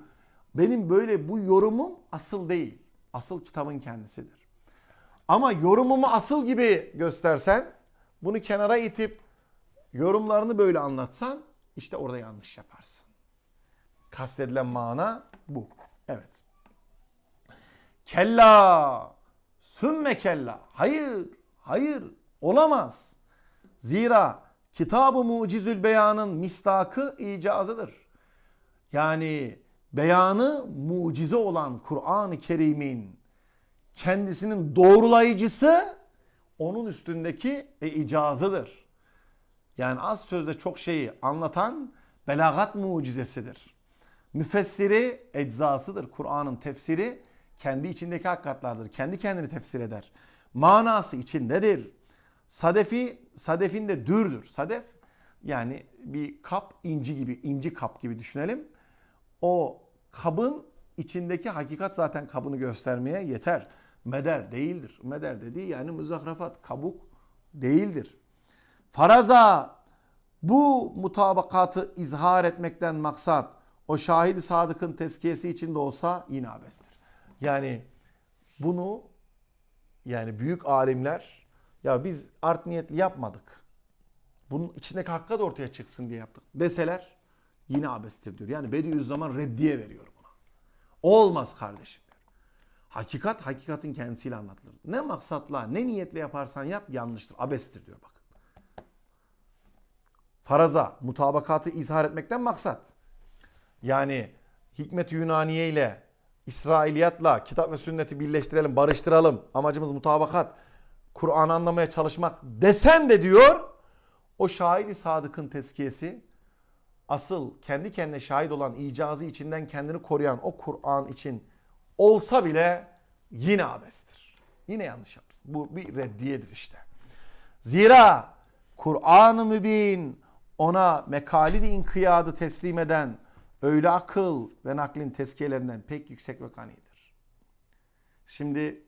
benim böyle bu yorumum asıl değil. Asıl kitabın kendisidir. Ama yorumumu asıl gibi göstersen, bunu kenara itip yorumlarını böyle anlatsan işte orada yanlış yaparsın. Kastedilen mana bu. Evet. Kella. Sümme kella. Hayır. Hayır. Olamaz. Zira kitab-ı mucizül beyanın mistakı icazıdır. Yani beyanı mucize olan Kur'an-ı Kerim'in kendisinin doğrulayıcısı onun üstündeki e, icazıdır. Yani az sözde çok şeyi anlatan belagat mucizesidir. Müfessiri eczasıdır. Kur'an'ın tefsiri kendi içindeki hakikatlardır. Kendi kendini tefsir eder. Manası içindedir. Sadefi, sadefin de dürdür. Sadef yani bir kap inci gibi, inci kap gibi düşünelim o kabın içindeki hakikat zaten kabını göstermeye yeter. Meder değildir. Meder dediği yani müzahrafat, kabuk değildir. Faraza bu mutabakatı izhar etmekten maksat o şahidi sadıkın tezkiyesi içinde olsa yine abestir. Yani bunu yani büyük alimler ya biz art niyetli yapmadık. Bunun içindeki hakka da ortaya çıksın diye yaptık deseler yine abestir diyor. Yani Bediüzzaman reddiye veriyor buna. Olmaz kardeşim Hakikat hakikatin kendisiyle anlatılır. Ne maksatla ne niyetle yaparsan yap yanlıştır. Abestir diyor bak. Faraza mutabakatı izhar etmekten maksat. Yani hikmet Yunaniye ile İsrailiyatla kitap ve sünneti birleştirelim, barıştıralım. Amacımız mutabakat. Kur'an anlamaya çalışmak desen de diyor o şahidi sadıkın tezkiyesi asıl kendi kendine şahit olan icazı içinden kendini koruyan o Kur'an için olsa bile yine abestir. Yine yanlış yapmışsın. Bu bir reddiyedir işte. Zira Kur'an-ı Mübin ona mekalidi inkiyadı teslim eden öyle akıl ve naklin tezkiyelerinden pek yüksek ve kanidir. Şimdi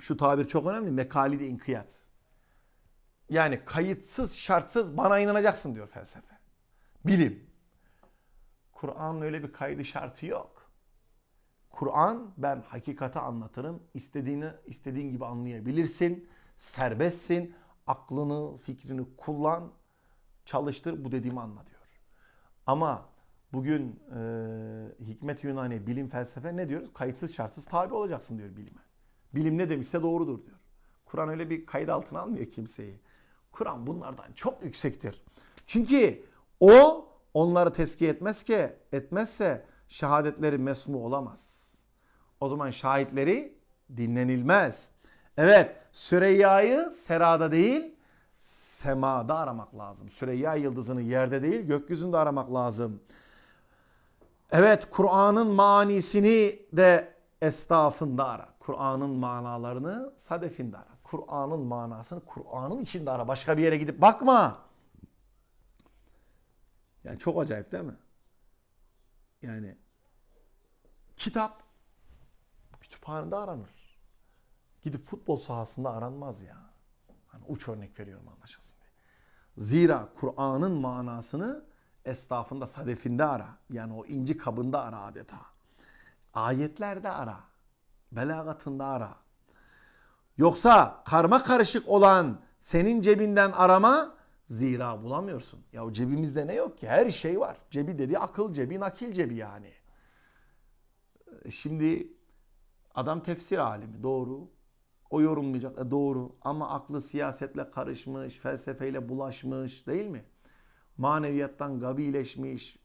şu tabir çok önemli. Mekalidi inkiyat. Yani kayıtsız şartsız bana inanacaksın diyor felsefe bilim. Kur'an'ın öyle bir kaydı şartı yok. Kur'an ben hakikati anlatırım. İstediğini istediğin gibi anlayabilirsin. Serbestsin. Aklını, fikrini kullan. Çalıştır. Bu dediğimi anla diyor. Ama bugün e, Hikmet Yunani bilim felsefe ne diyoruz? Kayıtsız şartsız tabi olacaksın diyor bilime. Bilim ne demişse doğrudur diyor. Kur'an öyle bir kayıt altına almıyor kimseyi. Kur'an bunlardan çok yüksektir. Çünkü o onları tezkiye etmez ki, etmezse şehadetleri mesmu olamaz. O zaman şahitleri dinlenilmez. Evet Süreyya'yı serada değil semada aramak lazım. Süreyya yıldızını yerde değil gökyüzünde aramak lazım. Evet Kur'an'ın manisini de estafında ara. Kur'an'ın manalarını sadefinde ara. Kur'an'ın manasını Kur'an'ın içinde ara. Başka bir yere gidip bakma. Yani çok acayip değil mi? Yani kitap kütüphanede aranır. Gidip futbol sahasında aranmaz ya. Hani uç örnek veriyorum anlaşılsın diye. Zira Kur'an'ın manasını estafında, sadefinde ara. Yani o inci kabında ara adeta. Ayetlerde ara. Belagatında ara. Yoksa karma karışık olan senin cebinden arama Zira bulamıyorsun. Ya o cebimizde ne yok ki? Her şey var. Cebi dedi akıl cebi, nakil cebi yani. E, şimdi adam tefsir alemi, doğru. O yorulmayacak, e doğru ama aklı siyasetle karışmış, felsefeyle bulaşmış değil mi? Maneviyattan gabileşmiş,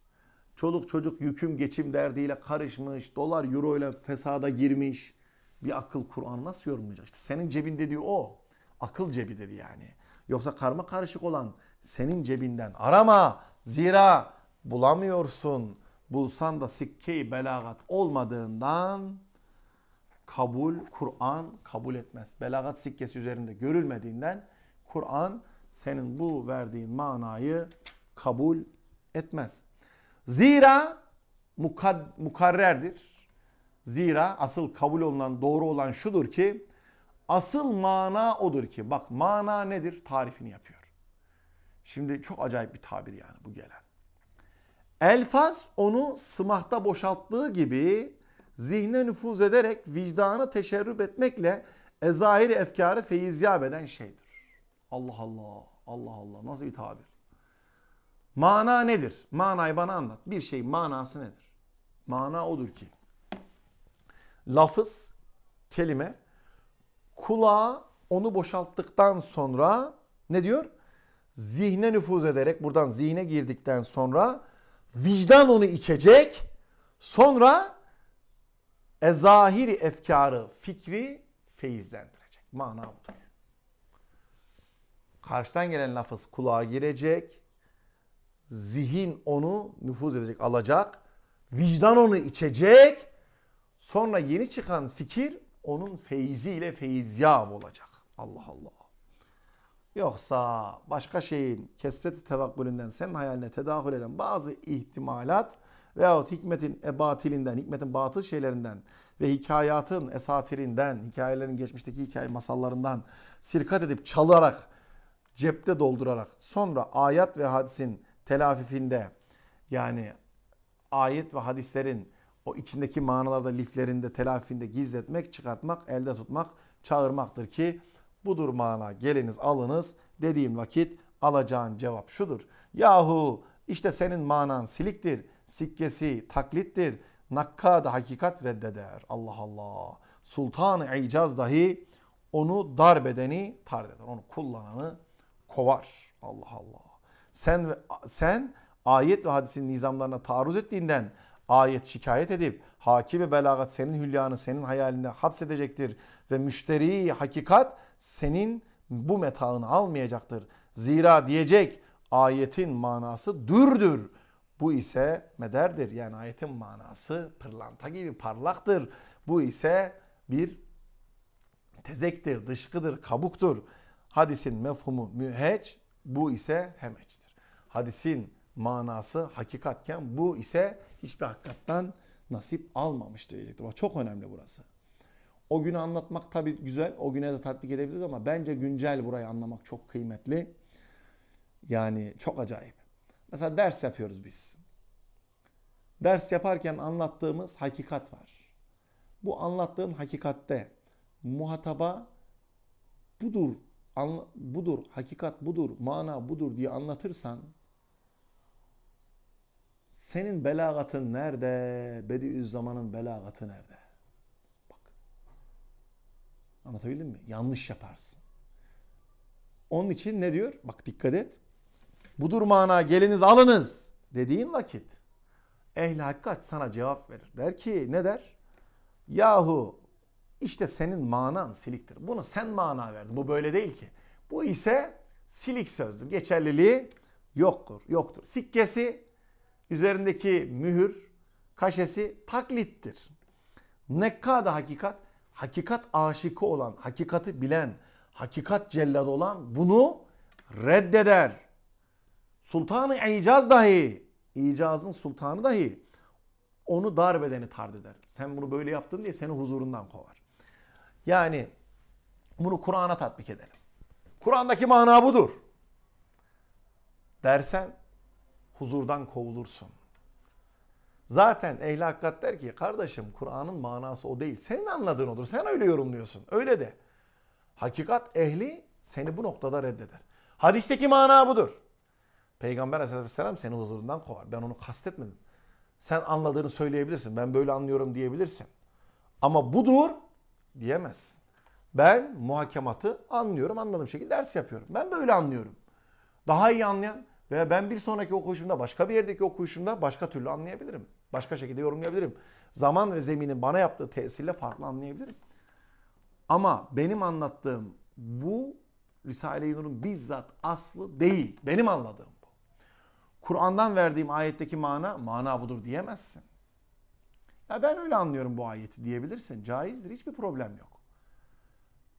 çoluk çocuk yüküm geçim derdiyle karışmış, dolar euro ile fesada girmiş. Bir akıl Kur'an nasıl yorumlayacak? İşte senin cebinde diyor o. Akıl cebi dedi yani. Yoksa karma karışık olan senin cebinden arama. Zira bulamıyorsun. Bulsan da sikkeyi belagat olmadığından kabul, Kur'an kabul etmez. Belagat sikkesi üzerinde görülmediğinden Kur'an senin bu verdiğin manayı kabul etmez. Zira mukad, mukarrerdir. Zira asıl kabul olunan doğru olan şudur ki Asıl mana odur ki bak mana nedir tarifini yapıyor. Şimdi çok acayip bir tabir yani bu gelen. Elfaz onu sımahta boşalttığı gibi zihne nüfuz ederek vicdanı teşerrüp etmekle ezahir efkarı feyizyab eden şeydir. Allah Allah, Allah Allah nasıl bir tabir? Mana nedir? Manayı bana anlat. Bir şeyin manası nedir? Mana odur ki lafız, kelime Kulağa onu boşalttıktan sonra ne diyor? Zihne nüfuz ederek buradan zihne girdikten sonra vicdan onu içecek. Sonra ezahiri efkarı, fikri feyizlendirecek. Mana budur. Karşıdan gelen lafız kulağa girecek. Zihin onu nüfuz edecek, alacak. Vicdan onu içecek. Sonra yeni çıkan fikir onun feyziyle feyzyab olacak. Allah Allah. Yoksa başka şeyin kesreti tevakkülünden senin hayaline tedahül eden bazı ihtimalat veyahut hikmetin ebatilinden, hikmetin batıl şeylerinden ve hikayatın esatirinden, hikayelerin geçmişteki hikaye masallarından sirkat edip çalarak, cepte doldurarak sonra ayet ve hadisin telafifinde yani ayet ve hadislerin o içindeki manalarda liflerinde, telafinde gizletmek, çıkartmak, elde tutmak, çağırmaktır ki budur mana geliniz alınız dediğim vakit alacağın cevap şudur. Yahu işte senin manan siliktir, sikkesi taklittir, nakkada hakikat reddeder. Allah Allah. Sultan-ı İcaz dahi onu darbedeni tard eder. Onu kullananı kovar. Allah Allah. Sen sen ayet ve hadisin nizamlarına taarruz ettiğinden ayet şikayet edip hakimi belagat senin hülyanı senin hayalinde hapsedecektir ve müşteri hakikat senin bu metağını almayacaktır. Zira diyecek ayetin manası dürdür. Bu ise mederdir. Yani ayetin manası pırlanta gibi parlaktır. Bu ise bir tezektir, dışkıdır, kabuktur. Hadisin mefhumu müheç, bu ise hemeçtir. Hadisin manası hakikatken bu ise hiçbir hakikattan nasip almamıştır diyecektir. Çok önemli burası. O günü anlatmak tabii güzel. O güne de tatbik edebiliriz ama bence güncel burayı anlamak çok kıymetli. Yani çok acayip. Mesela ders yapıyoruz biz. Ders yaparken anlattığımız hakikat var. Bu anlattığım hakikatte muhataba budur, budur, hakikat budur, mana budur diye anlatırsan senin belagatın nerede? Bediüzzaman'ın belagatı nerede? Bak. Anlatabildim mi? Yanlış yaparsın. Onun için ne diyor? Bak dikkat et. Budur mana geliniz alınız dediğin vakit ehli hakikat sana cevap verir. Der ki ne der? Yahu işte senin manan siliktir. Bunu sen mana verdin. Bu böyle değil ki. Bu ise silik sözdür. Geçerliliği yoktur. Yoktur. Sikkesi Üzerindeki mühür kaşesi taklittir. Nekkada hakikat, hakikat aşıkı olan, hakikati bilen, hakikat celladı olan bunu reddeder. Sultanı icaz dahi, icazın sultanı dahi onu darbedeni tard eder. Sen bunu böyle yaptın diye seni huzurundan kovar. Yani bunu Kur'an'a tatbik edelim. Kur'an'daki mana budur. Dersen huzurdan kovulursun. Zaten ehli hakikat der ki kardeşim Kur'an'ın manası o değil. Senin anladığın odur. Sen öyle yorumluyorsun. Öyle de. Hakikat ehli seni bu noktada reddeder. Hadisteki mana budur. Peygamber aleyhisselam seni huzurundan kovar. Ben onu kastetmedim. Sen anladığını söyleyebilirsin. Ben böyle anlıyorum diyebilirsin. Ama budur diyemez. Ben muhakematı anlıyorum, anladığım şekilde ders yapıyorum. Ben böyle anlıyorum. Daha iyi anlayan veya ben bir sonraki okuyuşumda başka bir yerdeki okuyuşumda başka türlü anlayabilirim. Başka şekilde yorumlayabilirim. Zaman ve zeminin bana yaptığı tesirle farklı anlayabilirim. Ama benim anlattığım bu Risale-i Nur'un bizzat aslı değil. Benim anladığım bu. Kur'an'dan verdiğim ayetteki mana, mana budur diyemezsin. Ya ben öyle anlıyorum bu ayeti diyebilirsin. Caizdir, hiçbir problem yok.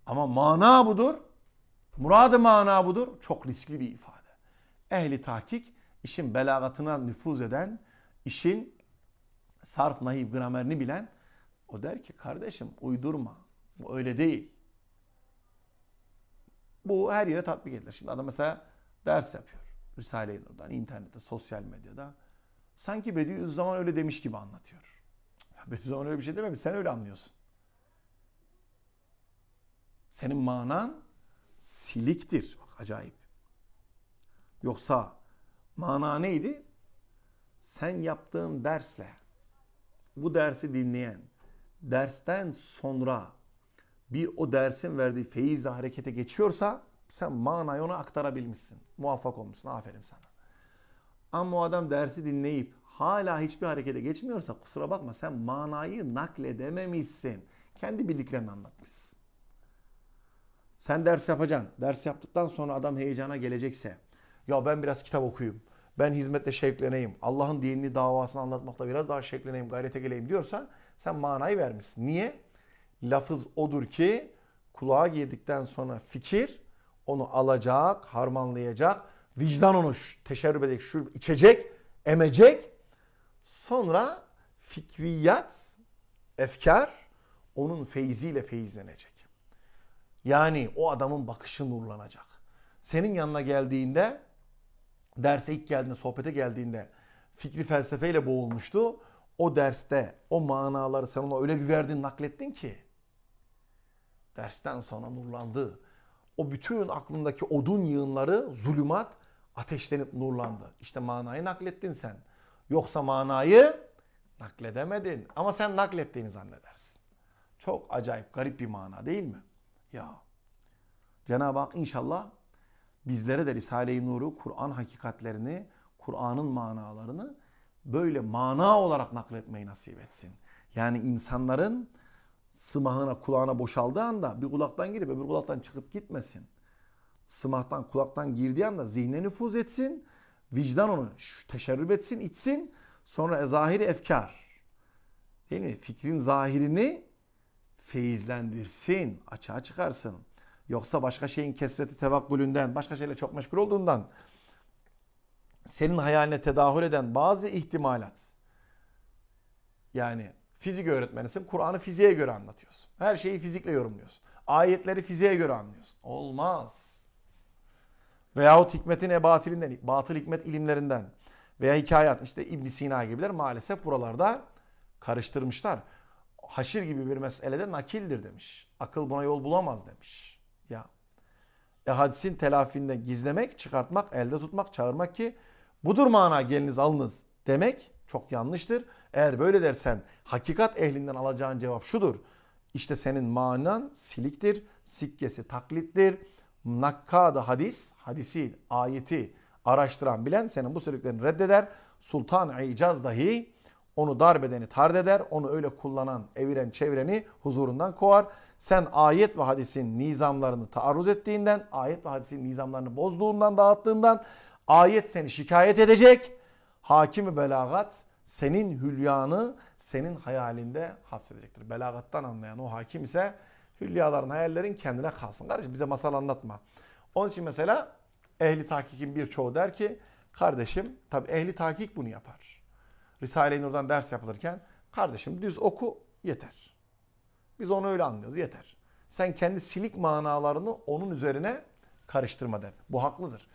Ama mana budur, muradı mana budur, çok riskli bir ifade. Ehli tahkik işin belagatına nüfuz eden, işin sarf, nahib, gramerini bilen o der ki kardeşim uydurma. Bu öyle değil. Bu her yere tatbik edilir. Şimdi adam mesela ders yapıyor. Risale-i Nur'dan, internette, sosyal medyada. Sanki Bediüzzaman öyle demiş gibi anlatıyor. Bediüzzaman öyle bir şey dememiş. Sen öyle anlıyorsun. Senin manan siliktir. Bak acayip. Yoksa mana neydi? Sen yaptığın dersle bu dersi dinleyen, dersten sonra bir o dersin verdiği feyizle harekete geçiyorsa sen manayı ona aktarabilmişsin. Muvaffak olmuşsun. Aferin sana. Ama o adam dersi dinleyip hala hiçbir harekete geçmiyorsa kusura bakma sen manayı nakledememişsin. Kendi bildiklerini anlatmışsın. Sen ders yapacaksın. Ders yaptıktan sonra adam heyecana gelecekse, ya ben biraz kitap okuyayım. Ben hizmetle şevkleneyim. Allah'ın dinini davasını anlatmakla biraz daha şevkleneyim, gayrete geleyim diyorsa sen manayı vermişsin. Niye? Lafız odur ki kulağa girdikten sonra fikir onu alacak, harmanlayacak, vicdan onu teşebbüp edecek, şu içecek, emecek. Sonra fikriyat, efkar onun feyziyle feyizlenecek. Yani o adamın bakışı nurlanacak. Senin yanına geldiğinde derse ilk geldiğinde, sohbete geldiğinde fikri felsefeyle boğulmuştu. O derste o manaları sen ona öyle bir verdin, naklettin ki dersten sonra nurlandı. O bütün aklındaki odun yığınları, zulümat ateşlenip nurlandı. İşte manayı naklettin sen. Yoksa manayı nakledemedin. Ama sen naklettiğini zannedersin. Çok acayip, garip bir mana değil mi? Ya Cenab-ı Hak inşallah bizlere de Risale-i Nur'u, Kur'an hakikatlerini, Kur'an'ın manalarını böyle mana olarak nakletmeyi nasip etsin. Yani insanların sımahına, kulağına boşaldığı anda bir kulaktan girip öbür kulaktan çıkıp gitmesin. Sımahtan, kulaktan girdiği anda zihne nüfuz etsin, vicdan onu teşerrüp etsin, içsin. Sonra zahiri efkar. Değil mi? Fikrin zahirini feyizlendirsin, açığa çıkarsın. Yoksa başka şeyin kesreti tevakkülünden, başka şeyle çok meşgul olduğundan senin hayaline tedahül eden bazı ihtimalat. Yani fizik öğretmenisin, Kur'an'ı fiziğe göre anlatıyorsun. Her şeyi fizikle yorumluyorsun. Ayetleri fiziğe göre anlıyorsun. Olmaz. Veyahut hikmetin ebatilinden, batıl hikmet ilimlerinden veya hikayat işte İbn Sina gibiler maalesef buralarda karıştırmışlar. Haşir gibi bir meselede nakildir demiş. Akıl buna yol bulamaz demiş ya. E hadisin telafinde gizlemek, çıkartmak, elde tutmak, çağırmak ki budur mana geliniz alınız demek çok yanlıştır. Eğer böyle dersen hakikat ehlinden alacağın cevap şudur. İşte senin manan siliktir, sikkesi taklittir. Nakkada hadis, hadisi, ayeti araştıran bilen senin bu söylediklerini reddeder. Sultan-ı İcaz dahi onu darbedeni tard eder, onu öyle kullanan, eviren, çevreni huzurundan kovar. Sen ayet ve hadisin nizamlarını taarruz ettiğinden, ayet ve hadisin nizamlarını bozduğundan, dağıttığından ayet seni şikayet edecek. Hakimi belagat senin hülyanı senin hayalinde hapsedecektir. Belagattan anlayan o hakim ise hülyaların, hayallerin kendine kalsın. Kardeşim bize masal anlatma. Onun için mesela ehli tahkikin birçoğu der ki kardeşim tabi ehli tahkik bunu yapar. Risale-i Nur'dan ders yapılırken kardeşim düz oku yeter. Biz onu öyle anlıyoruz yeter. Sen kendi silik manalarını onun üzerine karıştırma der. Bu haklıdır.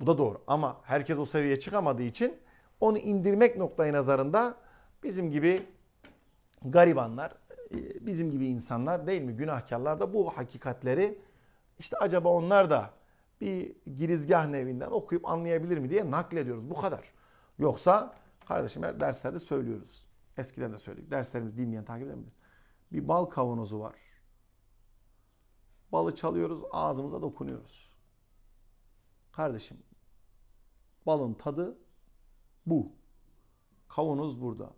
Bu da doğru ama herkes o seviyeye çıkamadığı için onu indirmek noktayı nazarında bizim gibi garibanlar, e, bizim gibi insanlar değil mi günahkarlar da bu hakikatleri işte acaba onlar da bir girizgah nevinden okuyup anlayabilir mi diye naklediyoruz. Bu kadar. Yoksa Kardeşim her derslerde söylüyoruz. Eskiden de söyledik. Derslerimizi dinleyen takip edebilir. Bir bal kavanozu var. Balı çalıyoruz, ağzımıza dokunuyoruz. Kardeşim, balın tadı bu. Kavanoz burada.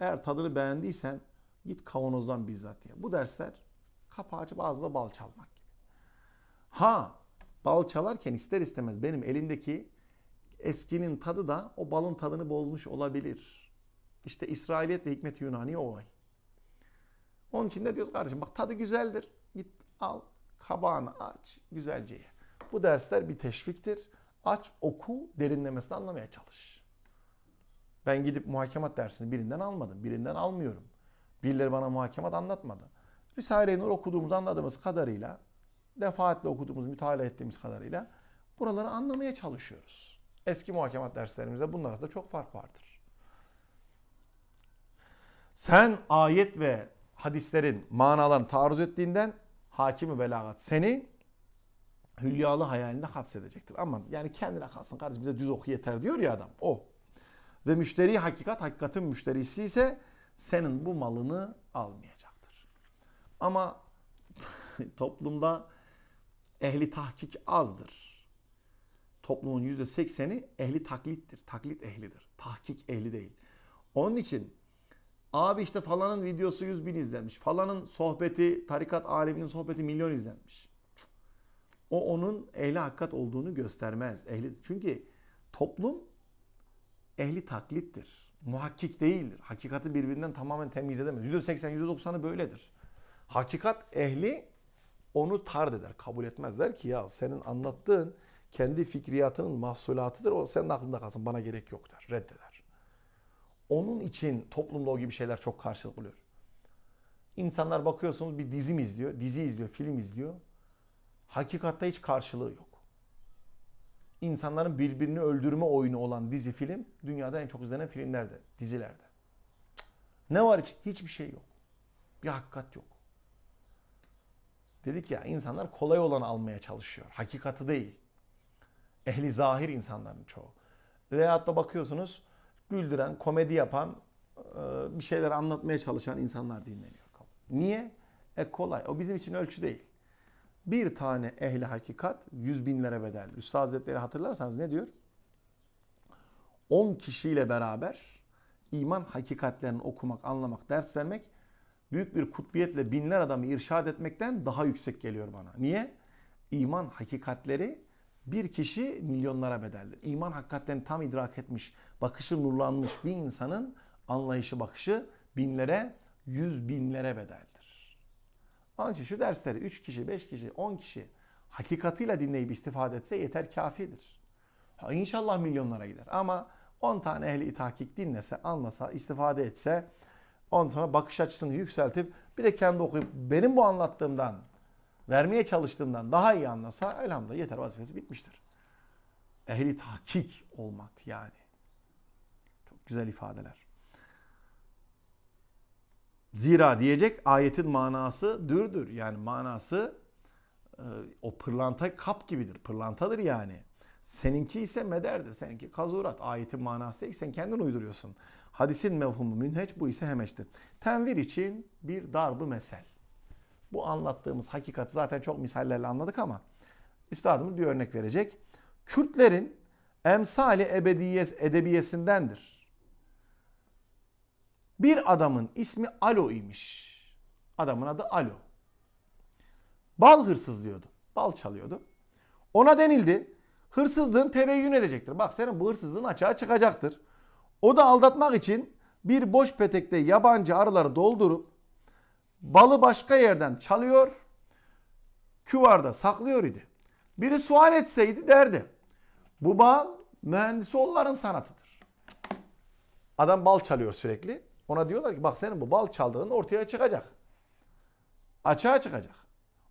Eğer tadını beğendiysen git kavanozdan bizzat ye. Bu dersler kapağı açıp ağzımda bal çalmak gibi. Ha, bal çalarken ister istemez benim elimdeki eskinin tadı da o balın tadını bozmuş olabilir. İşte İsrailiyet ve Hikmet Yunani olay. Onun için de diyoruz kardeşim bak tadı güzeldir. Git al kabağını aç güzelce ye. Bu dersler bir teşviktir. Aç oku derinlemesine anlamaya çalış. Ben gidip muhakemat dersini birinden almadım. Birinden almıyorum. Birileri bana muhakemat anlatmadı. Risale-i Nur okuduğumuz anladığımız kadarıyla defaatle okuduğumuz, mütalaa ettiğimiz kadarıyla buraları anlamaya çalışıyoruz. Eski muhakemat derslerimizde bunlar arasında çok fark vardır. Sen ayet ve hadislerin manalarını taarruz ettiğinden hakimi belagat seni hülyalı hayalinde hapsedecektir. Ama yani kendine kalsın kardeşim bize düz oku yeter diyor ya adam o. Ve müşteri hakikat hakikatin müşterisi ise senin bu malını almayacaktır. Ama toplumda ehli tahkik azdır toplumun %80'i ehli taklittir. Taklit ehlidir. Tahkik ehli değil. Onun için abi işte falanın videosu 100 bin izlenmiş. Falanın sohbeti, tarikat aleminin sohbeti milyon izlenmiş. O onun ehli hakikat olduğunu göstermez. Ehli, çünkü toplum ehli taklittir. Muhakkik değildir. Hakikati birbirinden tamamen temyiz edemez. %80, %90'ı böyledir. Hakikat ehli onu tard eder, kabul etmezler ki ya senin anlattığın kendi fikriyatının mahsulatıdır. O senin aklında kalsın bana gerek yok der. Reddeder. Onun için toplumda o gibi şeyler çok karşılık buluyor. İnsanlar bakıyorsunuz bir dizim izliyor, dizi izliyor, film izliyor. Hakikatte hiç karşılığı yok. İnsanların birbirini öldürme oyunu olan dizi film dünyada en çok izlenen filmlerde, dizilerde. Ne var hiç? Hiçbir şey yok. Bir hakikat yok. Dedik ya insanlar kolay olanı almaya çalışıyor. Hakikati değil ehli zahir insanların çoğu. Veyahut da bakıyorsunuz güldüren, komedi yapan, e, bir şeyler anlatmaya çalışan insanlar dinleniyor. Niye? E kolay. O bizim için ölçü değil. Bir tane ehli hakikat yüz binlere bedel. Üstad Hazretleri hatırlarsanız ne diyor? On kişiyle beraber iman hakikatlerini okumak, anlamak, ders vermek büyük bir kutbiyetle binler adamı irşad etmekten daha yüksek geliyor bana. Niye? İman hakikatleri bir kişi milyonlara bedeldir. İman hakikatlerini tam idrak etmiş, bakışı nurlanmış bir insanın anlayışı bakışı binlere, yüz binlere bedeldir. Onun için şu dersleri üç kişi, beş kişi, on kişi hakikatıyla dinleyip istifade etse yeter kafidir. Ha, inşallah milyonlara gider ama 10 tane ehli tahkik dinlese, anlasa, istifade etse, ondan sonra bakış açısını yükseltip bir de kendi okuyup benim bu anlattığımdan vermeye çalıştığımdan daha iyi anlasa elhamdülillah yeter vazifesi bitmiştir. Ehli tahkik olmak yani. Çok güzel ifadeler. Zira diyecek ayetin manası dürdür. Yani manası e, o pırlanta kap gibidir. Pırlantadır yani. Seninki ise mederdir. Seninki kazurat. Ayetin manası değil. Sen kendin uyduruyorsun. Hadisin mevhumu münheç bu ise hemeçtir. Tenvir için bir darbı mesel. Bu anlattığımız hakikat zaten çok misallerle anladık ama üstadımız bir örnek verecek. Kürtlerin emsali ebediyes edebiyesindendir. Bir adamın ismi Alo imiş. Adamın adı Alo. Bal hırsızlıyordu, Bal çalıyordu. Ona denildi. Hırsızlığın tebeyyün edecektir. Bak senin bu hırsızlığın açığa çıkacaktır. O da aldatmak için bir boş petekte yabancı arıları doldurup balı başka yerden çalıyor, küvarda saklıyor idi. Biri sual etseydi derdi. Bu bal mühendisi oğulların sanatıdır. Adam bal çalıyor sürekli. Ona diyorlar ki bak senin bu bal çaldığın ortaya çıkacak. Açığa çıkacak.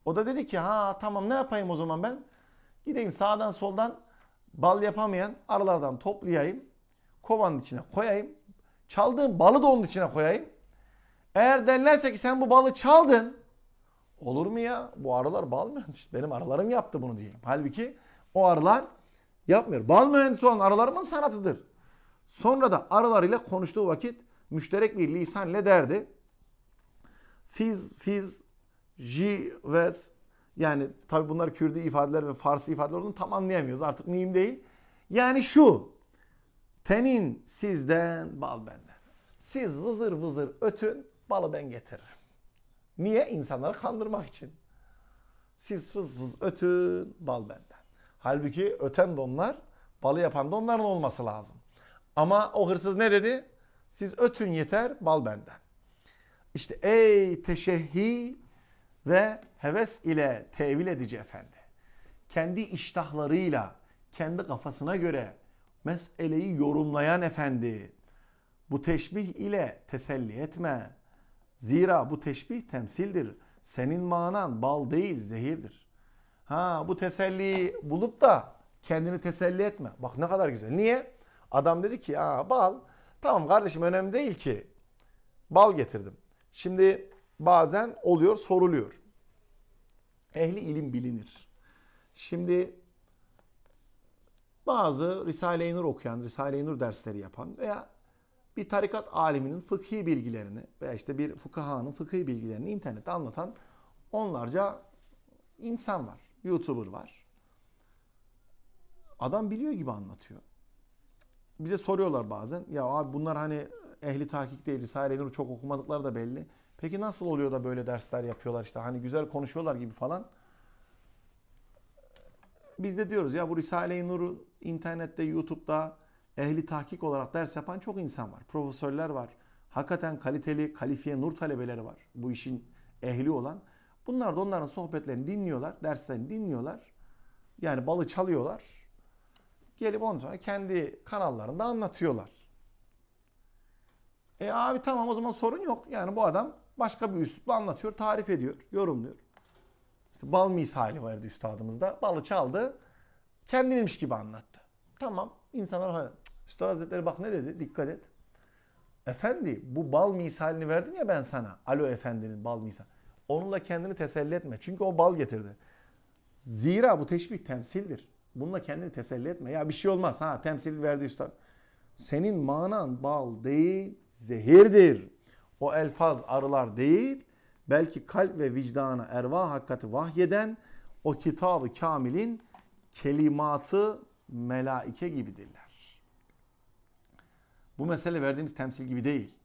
O da dedi ki ha tamam ne yapayım o zaman ben? Gideyim sağdan soldan bal yapamayan arılardan toplayayım. Kovanın içine koyayım. Çaldığım balı da onun içine koyayım. Eğer derlerse ki sen bu balı çaldın. Olur mu ya? Bu arılar bal mühendisi. İşte benim arılarım yaptı bunu diyelim. Halbuki o arılar yapmıyor. Bal mühendisi olan arılarımın sanatıdır. Sonra da arılarıyla konuştuğu vakit müşterek bir lisanle derdi. Fiz, fiz, jives yani tabi bunlar Kürdi ifadeler ve Farsi ifadeler olduğunu tam anlayamıyoruz. Artık mühim değil. Yani şu. Tenin sizden, bal benden. Siz vızır vızır ötün. Balı ben getiririm. Niye? İnsanları kandırmak için. Siz fız fız ötün, bal benden. Halbuki öten de onlar, balı yapan da onların olması lazım. Ama o hırsız ne dedi? Siz ötün yeter, bal benden. İşte ey teşehhi ve heves ile tevil edici efendi. Kendi iştahlarıyla, kendi kafasına göre meseleyi yorumlayan efendi. Bu teşbih ile teselli etme. Zira bu teşbih temsildir. Senin manan bal değil zehirdir. Ha bu teselliyi bulup da kendini teselli etme. Bak ne kadar güzel. Niye? Adam dedi ki Aa, bal tamam kardeşim önemli değil ki. Bal getirdim. Şimdi bazen oluyor soruluyor. Ehli ilim bilinir. Şimdi bazı Risale-i Nur okuyan, Risale-i Nur dersleri yapan veya bir tarikat aliminin fıkhi bilgilerini veya işte bir fukahanın fıkhi bilgilerini internette anlatan onlarca insan var. YouTuber var. Adam biliyor gibi anlatıyor. Bize soruyorlar bazen. Ya abi bunlar hani ehli tahkik değil, Risale-i çok okumadıkları da belli. Peki nasıl oluyor da böyle dersler yapıyorlar işte hani güzel konuşuyorlar gibi falan. Biz de diyoruz ya bu Risale-i Nur'u internette, YouTube'da ehli tahkik olarak ders yapan çok insan var. Profesörler var. Hakikaten kaliteli, kalifiye nur talebeleri var. Bu işin ehli olan. Bunlar da onların sohbetlerini dinliyorlar, derslerini dinliyorlar. Yani balı çalıyorlar. Gelip ondan sonra kendi kanallarında anlatıyorlar. E abi tamam o zaman sorun yok. Yani bu adam başka bir üslupla anlatıyor, tarif ediyor, yorumluyor. İşte bal misali vardı üstadımızda. Balı çaldı, kendinmiş gibi anlattı. Tamam insanlar Üstad Hazretleri bak ne dedi? Dikkat et. Efendi bu bal misalini verdim ya ben sana. Alo efendinin bal misal. Onunla kendini teselli etme. Çünkü o bal getirdi. Zira bu teşbih temsildir. Bununla kendini teselli etme. Ya bir şey olmaz. Ha temsil verdi üstad. Senin manan bal değil, zehirdir. O elfaz arılar değil, belki kalp ve vicdana erva hakikati vahyeden o kitabı kamilin kelimatı melaike gibidirler bu mesele verdiğimiz temsil gibi değil.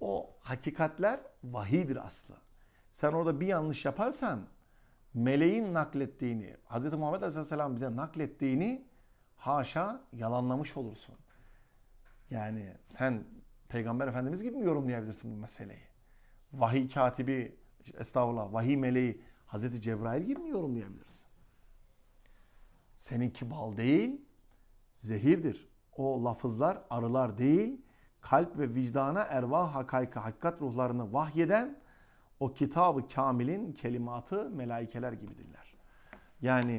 O hakikatler vahidir aslı. Sen orada bir yanlış yaparsan meleğin naklettiğini, Hz. Muhammed Aleyhisselam bize naklettiğini haşa yalanlamış olursun. Yani sen Peygamber Efendimiz gibi mi yorumlayabilirsin bu meseleyi? Vahiy katibi, estağfurullah, vahiy meleği Hz. Cebrail gibi mi yorumlayabilirsin? Seninki bal değil, zehirdir. O lafızlar arılar değil, kalp ve vicdana erva hakaykı hakikat ruhlarını vahyeden o kitabı kamilin kelimatı melaikeler gibidirler. Yani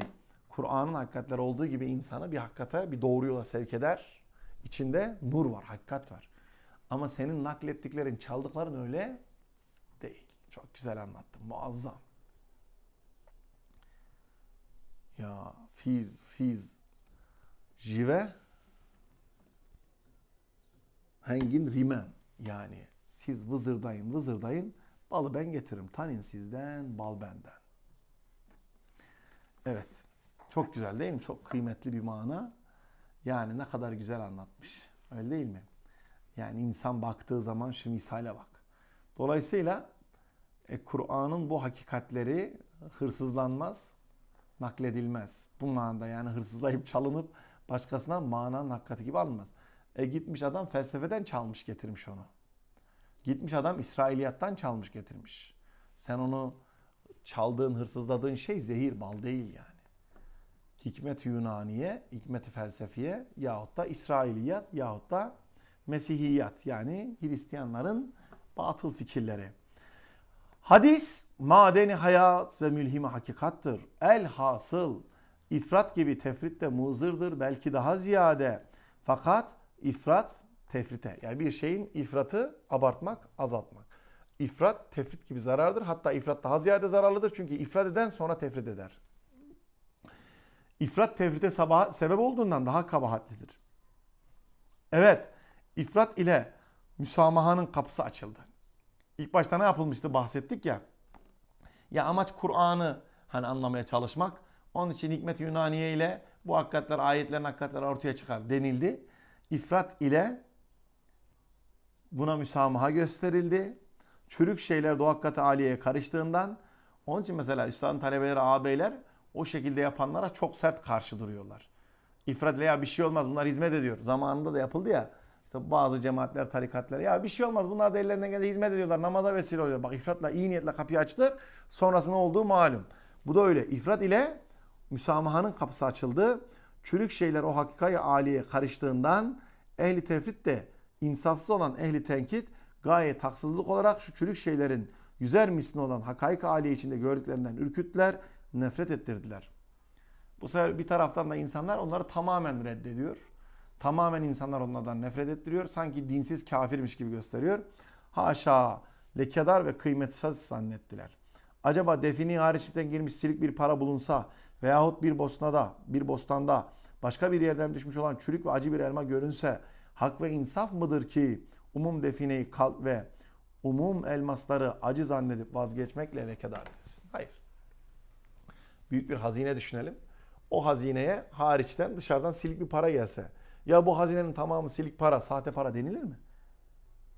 Kur'an'ın hakikatleri olduğu gibi insanı bir hakikate, bir doğru yola sevk eder. İçinde nur var, hakikat var. Ama senin naklettiklerin, çaldıkların öyle değil. Çok güzel anlattım. Muazzam. Ya fiz, fiz, jive hengin rimen yani siz vızırdayın vızırdayın balı ben getiririm. Tanin sizden bal benden. Evet. Çok güzel değil mi? Çok kıymetli bir mana. Yani ne kadar güzel anlatmış. Öyle değil mi? Yani insan baktığı zaman şu misale bak. Dolayısıyla e, Kur'an'ın bu hakikatleri hırsızlanmaz, nakledilmez. Bu manada yani hırsızlayıp çalınıp başkasına mananın hakikati gibi alınmaz. E gitmiş adam felsefeden çalmış getirmiş onu. Gitmiş adam İsrailiyattan çalmış getirmiş. Sen onu çaldığın, hırsızladığın şey zehir bal değil yani. Hikmet-i Yunaniye, hikmet-i felsefiye yahut da İsrailiyat yahut da Mesihiyat yani Hristiyanların batıl fikirleri. Hadis madeni hayat ve mülhimi hakikattır. El hasıl ifrat gibi tefrit de muzırdır belki daha ziyade. Fakat İfrat, tefrite. Yani bir şeyin ifratı abartmak, azaltmak. İfrat, tefrit gibi zarardır. Hatta ifrat daha ziyade zararlıdır. Çünkü ifrat eden sonra tefrit eder. İfrat tefrite sabah sebep olduğundan daha kabahatlidir. Evet, ifrat ile müsamahanın kapısı açıldı. İlk başta ne yapılmıştı bahsettik ya. Ya amaç Kur'an'ı hani anlamaya çalışmak. Onun için Hikmet Yunaniye ile bu hakikatler, ayetlerin hakikatleri ortaya çıkar denildi. İfrat ile buna müsamaha gösterildi. Çürük şeyler doğal katı aliyeye karıştığından onun için mesela üstadın talebeleri ağabeyler o şekilde yapanlara çok sert karşı duruyorlar. İfrat ya bir şey olmaz bunlar hizmet ediyor. Zamanında da yapıldı ya. İşte bazı cemaatler, tarikatlar ya bir şey olmaz bunlar da ellerine geldi hizmet ediyorlar. Namaza vesile oluyor. Bak ifratla iyi niyetle kapıyı açtılar. Sonrasında olduğu malum. Bu da öyle. İfrat ile müsamahanın kapısı açıldı çürük şeyler o hakikayı aliye karıştığından ehli tevhid de insafsız olan ehli tenkit gayet haksızlık olarak şu çürük şeylerin yüzer misli olan hakaik aliye içinde gördüklerinden ürküttüler, nefret ettirdiler. Bu sefer bir taraftan da insanlar onları tamamen reddediyor. Tamamen insanlar onlardan nefret ettiriyor. Sanki dinsiz kafirmiş gibi gösteriyor. Haşa lekedar ve kıymetsiz zannettiler. Acaba defini hariçten girmiş silik bir para bulunsa veyahut bir bosnada, bir bostanda başka bir yerden düşmüş olan çürük ve acı bir elma görünse hak ve insaf mıdır ki umum defineyi kalp ve umum elmasları acı zannedip vazgeçmekle rekedar edilsin? Hayır. Büyük bir hazine düşünelim. O hazineye hariçten dışarıdan silik bir para gelse. Ya bu hazinenin tamamı silik para, sahte para denilir mi?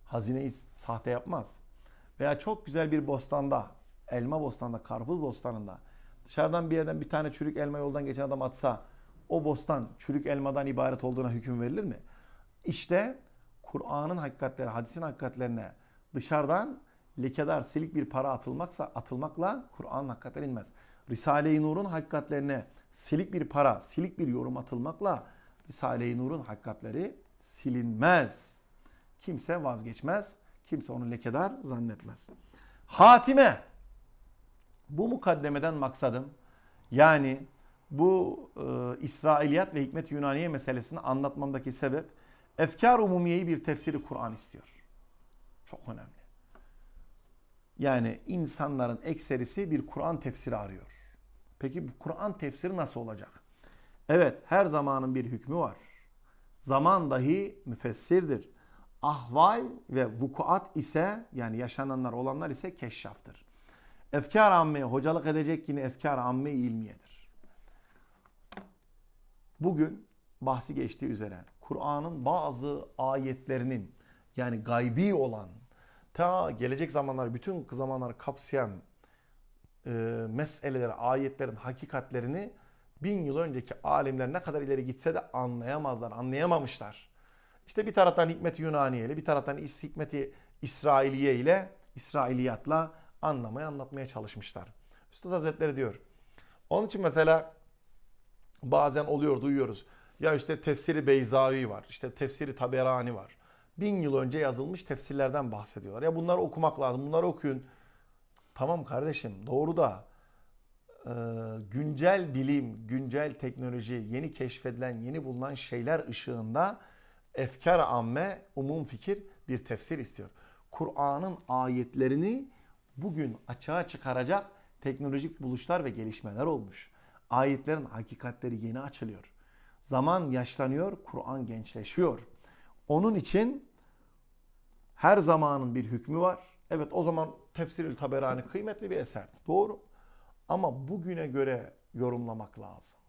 Hazineyi sahte yapmaz. Veya çok güzel bir bostanda, elma bostanda, karpuz bostanında dışarıdan bir yerden bir tane çürük elma yoldan geçen adam atsa o bostan çürük elmadan ibaret olduğuna hüküm verilir mi? İşte Kur'an'ın hakikatleri, hadisin hakikatlerine dışarıdan lekedar, silik bir para atılmaksa atılmakla Kur'an'ın hakikatleri inmez. Risale-i Nur'un hakikatlerine silik bir para, silik bir yorum atılmakla Risale-i Nur'un hakikatleri silinmez. Kimse vazgeçmez, kimse onu lekedar zannetmez. Hatime bu mukaddemeden maksadım yani bu e, İsrailiyat ve Hikmet Yunaniye meselesini anlatmamdaki sebep efkar umumiyeyi bir tefsiri Kur'an istiyor. Çok önemli. Yani insanların ekserisi bir Kur'an tefsiri arıyor. Peki bu Kur'an tefsiri nasıl olacak? Evet her zamanın bir hükmü var. Zaman dahi müfessirdir. Ahval ve vukuat ise yani yaşananlar olanlar ise keşşaftır efkar ammeye hocalık edecek yine efkar amme ilmiyedir. Bugün bahsi geçtiği üzere Kur'an'ın bazı ayetlerinin yani gaybi olan ta gelecek zamanlar bütün zamanları kapsayan e, meselelere, ayetlerin hakikatlerini bin yıl önceki alimler ne kadar ileri gitse de anlayamazlar, anlayamamışlar. İşte bir taraftan hikmeti Yunaniye ile, bir taraftan hikmeti İsrailiye ile, İsrailiyatla anlamaya, anlatmaya çalışmışlar. Üstad Hazretleri diyor. Onun için mesela bazen oluyor, duyuyoruz. Ya işte tefsiri Beyzavi var, işte tefsiri Taberani var. Bin yıl önce yazılmış tefsirlerden bahsediyorlar. Ya bunları okumak lazım, bunları okuyun. Tamam kardeşim, doğru da e, güncel bilim, güncel teknoloji, yeni keşfedilen, yeni bulunan şeyler ışığında efkar amme, umum fikir bir tefsir istiyor. Kur'an'ın ayetlerini bugün açığa çıkaracak teknolojik buluşlar ve gelişmeler olmuş. Ayetlerin hakikatleri yeni açılıyor. Zaman yaşlanıyor, Kur'an gençleşiyor. Onun için her zamanın bir hükmü var. Evet o zaman Tefsirül Taberani kıymetli bir eser. Doğru. Ama bugüne göre yorumlamak lazım.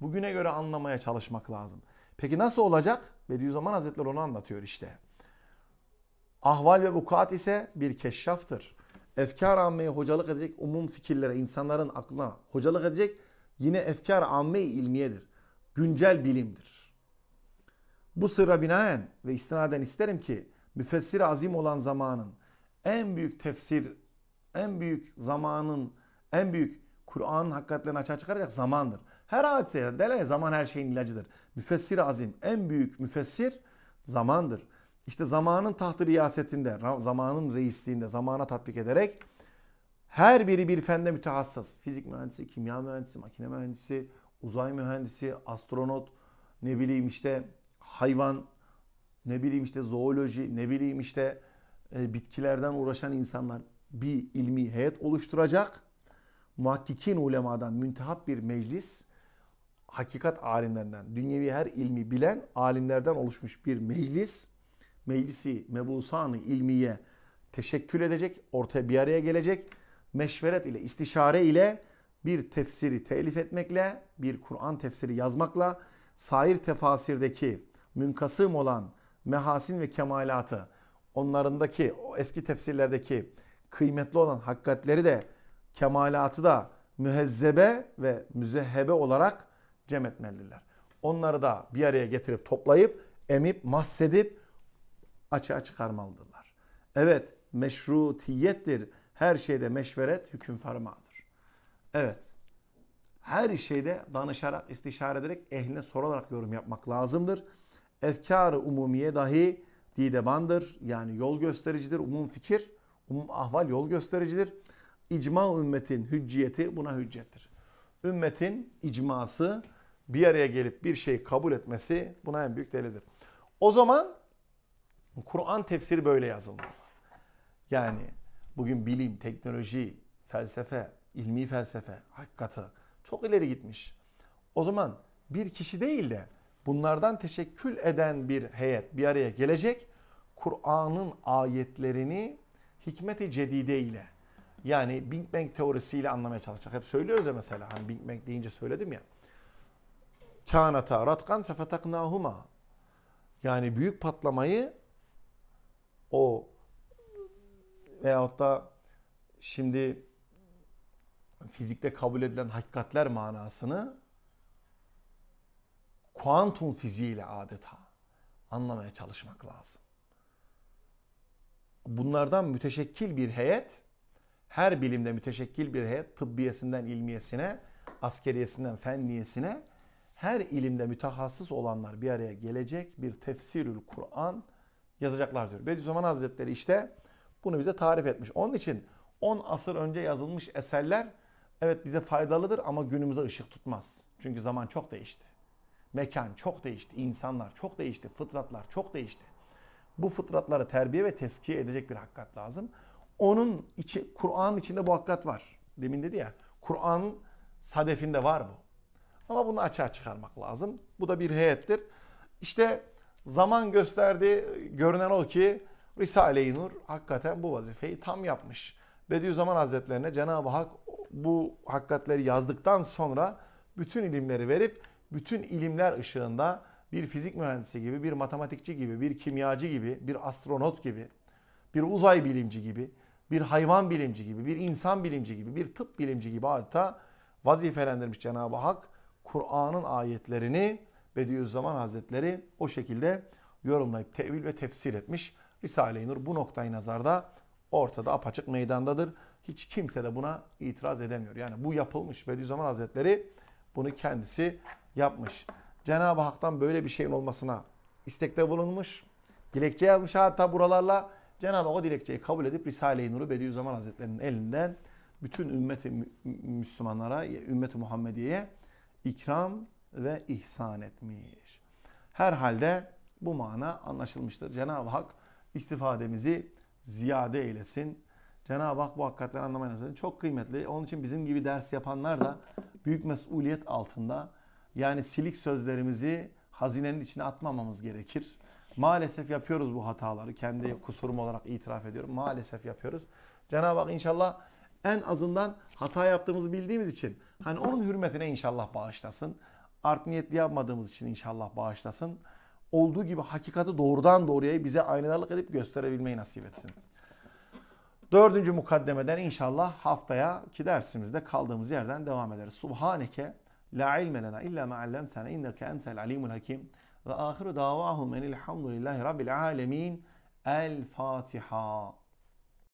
Bugüne göre anlamaya çalışmak lazım. Peki nasıl olacak? Bediüzzaman Hazretleri onu anlatıyor işte. Ahval ve vukuat ise bir keşşaftır. Efkar ammeye hocalık edecek umum fikirlere, insanların aklına hocalık edecek yine efkar amme ilmiyedir. Güncel bilimdir. Bu sırra binaen ve istinaden isterim ki müfessir azim olan zamanın en büyük tefsir, en büyük zamanın, en büyük Kur'an'ın hakikatlerini açığa çıkaracak zamandır. Her hadiseye derler ya zaman her şeyin ilacıdır. Müfessir azim en büyük müfessir zamandır. İşte zamanın tahtı riyasetinde, zamanın reisliğinde, zamana tatbik ederek her biri bir fende mütehassıs. Fizik mühendisi, kimya mühendisi, makine mühendisi, uzay mühendisi, astronot, ne bileyim işte hayvan, ne bileyim işte zooloji, ne bileyim işte e, bitkilerden uğraşan insanlar bir ilmi heyet oluşturacak. Muhakkikin ulemadan müntehap bir meclis, hakikat alimlerinden, dünyevi her ilmi bilen alimlerden oluşmuş bir meclis meclisi mebusanı ilmiye teşekkül edecek, ortaya bir araya gelecek, meşveret ile, istişare ile bir tefsiri telif etmekle, bir Kur'an tefsiri yazmakla, sair tefasirdeki münkasım olan mehasin ve kemalatı, onlarındaki o eski tefsirlerdeki kıymetli olan hakikatleri de, kemalatı da mühezzebe ve müzehhebe olarak cem etmelidirler. Onları da bir araya getirip toplayıp, emip, mahsedip, açığa çıkarmalıdırlar. Evet meşrutiyettir. Her şeyde meşveret hüküm farmağıdır. Evet her şeyde danışarak, istişare ederek, ehline sorarak yorum yapmak lazımdır. Efkarı umumiye dahi didebandır. Yani yol göstericidir. Umum fikir, umum ahval yol göstericidir. İcma ümmetin hücciyeti buna hüccettir. Ümmetin icması bir araya gelip bir şeyi kabul etmesi buna en büyük delildir. O zaman Kur'an tefsiri böyle yazılmalı. Yani bugün bilim, teknoloji, felsefe, ilmi felsefe, hakikati çok ileri gitmiş. O zaman bir kişi değil de bunlardan teşekkül eden bir heyet bir araya gelecek. Kur'an'ın ayetlerini hikmeti cedide ile yani Big Bang teorisiyle anlamaya çalışacak. Hep söylüyoruz ya mesela hani Big Bang deyince söyledim ya. Kânata ratkan sefetaknâhuma. Yani büyük patlamayı o veyahut da şimdi fizikte kabul edilen hakikatler manasını kuantum fiziğiyle adeta anlamaya çalışmak lazım. Bunlardan müteşekkil bir heyet, her bilimde müteşekkil bir heyet, tıbbiyesinden ilmiyesine, askeriyesinden fenniyesine, her ilimde mütehassıs olanlar bir araya gelecek bir tefsirül Kur'an yazacaklar diyor. Bediüzzaman Hazretleri işte bunu bize tarif etmiş. Onun için 10 asır önce yazılmış eserler evet bize faydalıdır ama günümüze ışık tutmaz. Çünkü zaman çok değişti. Mekan çok değişti, insanlar çok değişti, fıtratlar çok değişti. Bu fıtratları terbiye ve teskiye edecek bir hakikat lazım. Onun içi, Kur'an'ın içinde bu hakikat var. Demin dedi ya, Kur'an'ın sadefinde var bu. Ama bunu açığa çıkarmak lazım. Bu da bir heyettir. İşte Zaman gösterdi. Görünen o ki Risale-i Nur hakikaten bu vazifeyi tam yapmış. Bediüzzaman Hazretlerine Cenab-ı Hak bu hakikatleri yazdıktan sonra bütün ilimleri verip bütün ilimler ışığında bir fizik mühendisi gibi, bir matematikçi gibi, bir kimyacı gibi, bir astronot gibi, bir uzay bilimci gibi, bir hayvan bilimci gibi, bir insan bilimci gibi, bir tıp bilimci gibi adeta vazifelendirmiş Cenab-ı Hak Kur'an'ın ayetlerini Bediüzzaman Hazretleri o şekilde yorumlayıp tevil ve tefsir etmiş. Risale-i Nur bu noktayı nazarda ortada apaçık meydandadır. Hiç kimse de buna itiraz edemiyor. Yani bu yapılmış. Bediüzzaman Hazretleri bunu kendisi yapmış. Cenab-ı Hak'tan böyle bir şeyin olmasına istekte bulunmuş. Dilekçe yazmış hatta buralarla. Cenab-ı Hak o dilekçeyi kabul edip Risale-i Nur'u Bediüzzaman Hazretleri'nin elinden bütün ümmeti Müslümanlara, ümmeti Muhammediye'ye ikram ve ihsan etmiş. Herhalde bu mana anlaşılmıştır. Cenab-ı Hak istifademizi ziyade eylesin. Cenab-ı Hak bu hakikatleri anlamaya nasip Çok kıymetli. Onun için bizim gibi ders yapanlar da büyük mesuliyet altında. Yani silik sözlerimizi hazinenin içine atmamamız gerekir. Maalesef yapıyoruz bu hataları. Kendi kusurum olarak itiraf ediyorum. Maalesef yapıyoruz. Cenab-ı Hak inşallah en azından hata yaptığımızı bildiğimiz için hani onun hürmetine inşallah bağışlasın art niyetli yapmadığımız için inşallah bağışlasın. Olduğu gibi hakikati doğrudan doğruya bize aynalarlık edip gösterebilmeyi nasip etsin. Dördüncü mukaddemeden inşallah haftaya ki dersimizde kaldığımız yerden devam ederiz. Subhaneke la ilme lena illa ma allamtana inneke entel alimul hakim ve ahiru davahum enilhamdülillahi rabbil alemin. El Fatiha.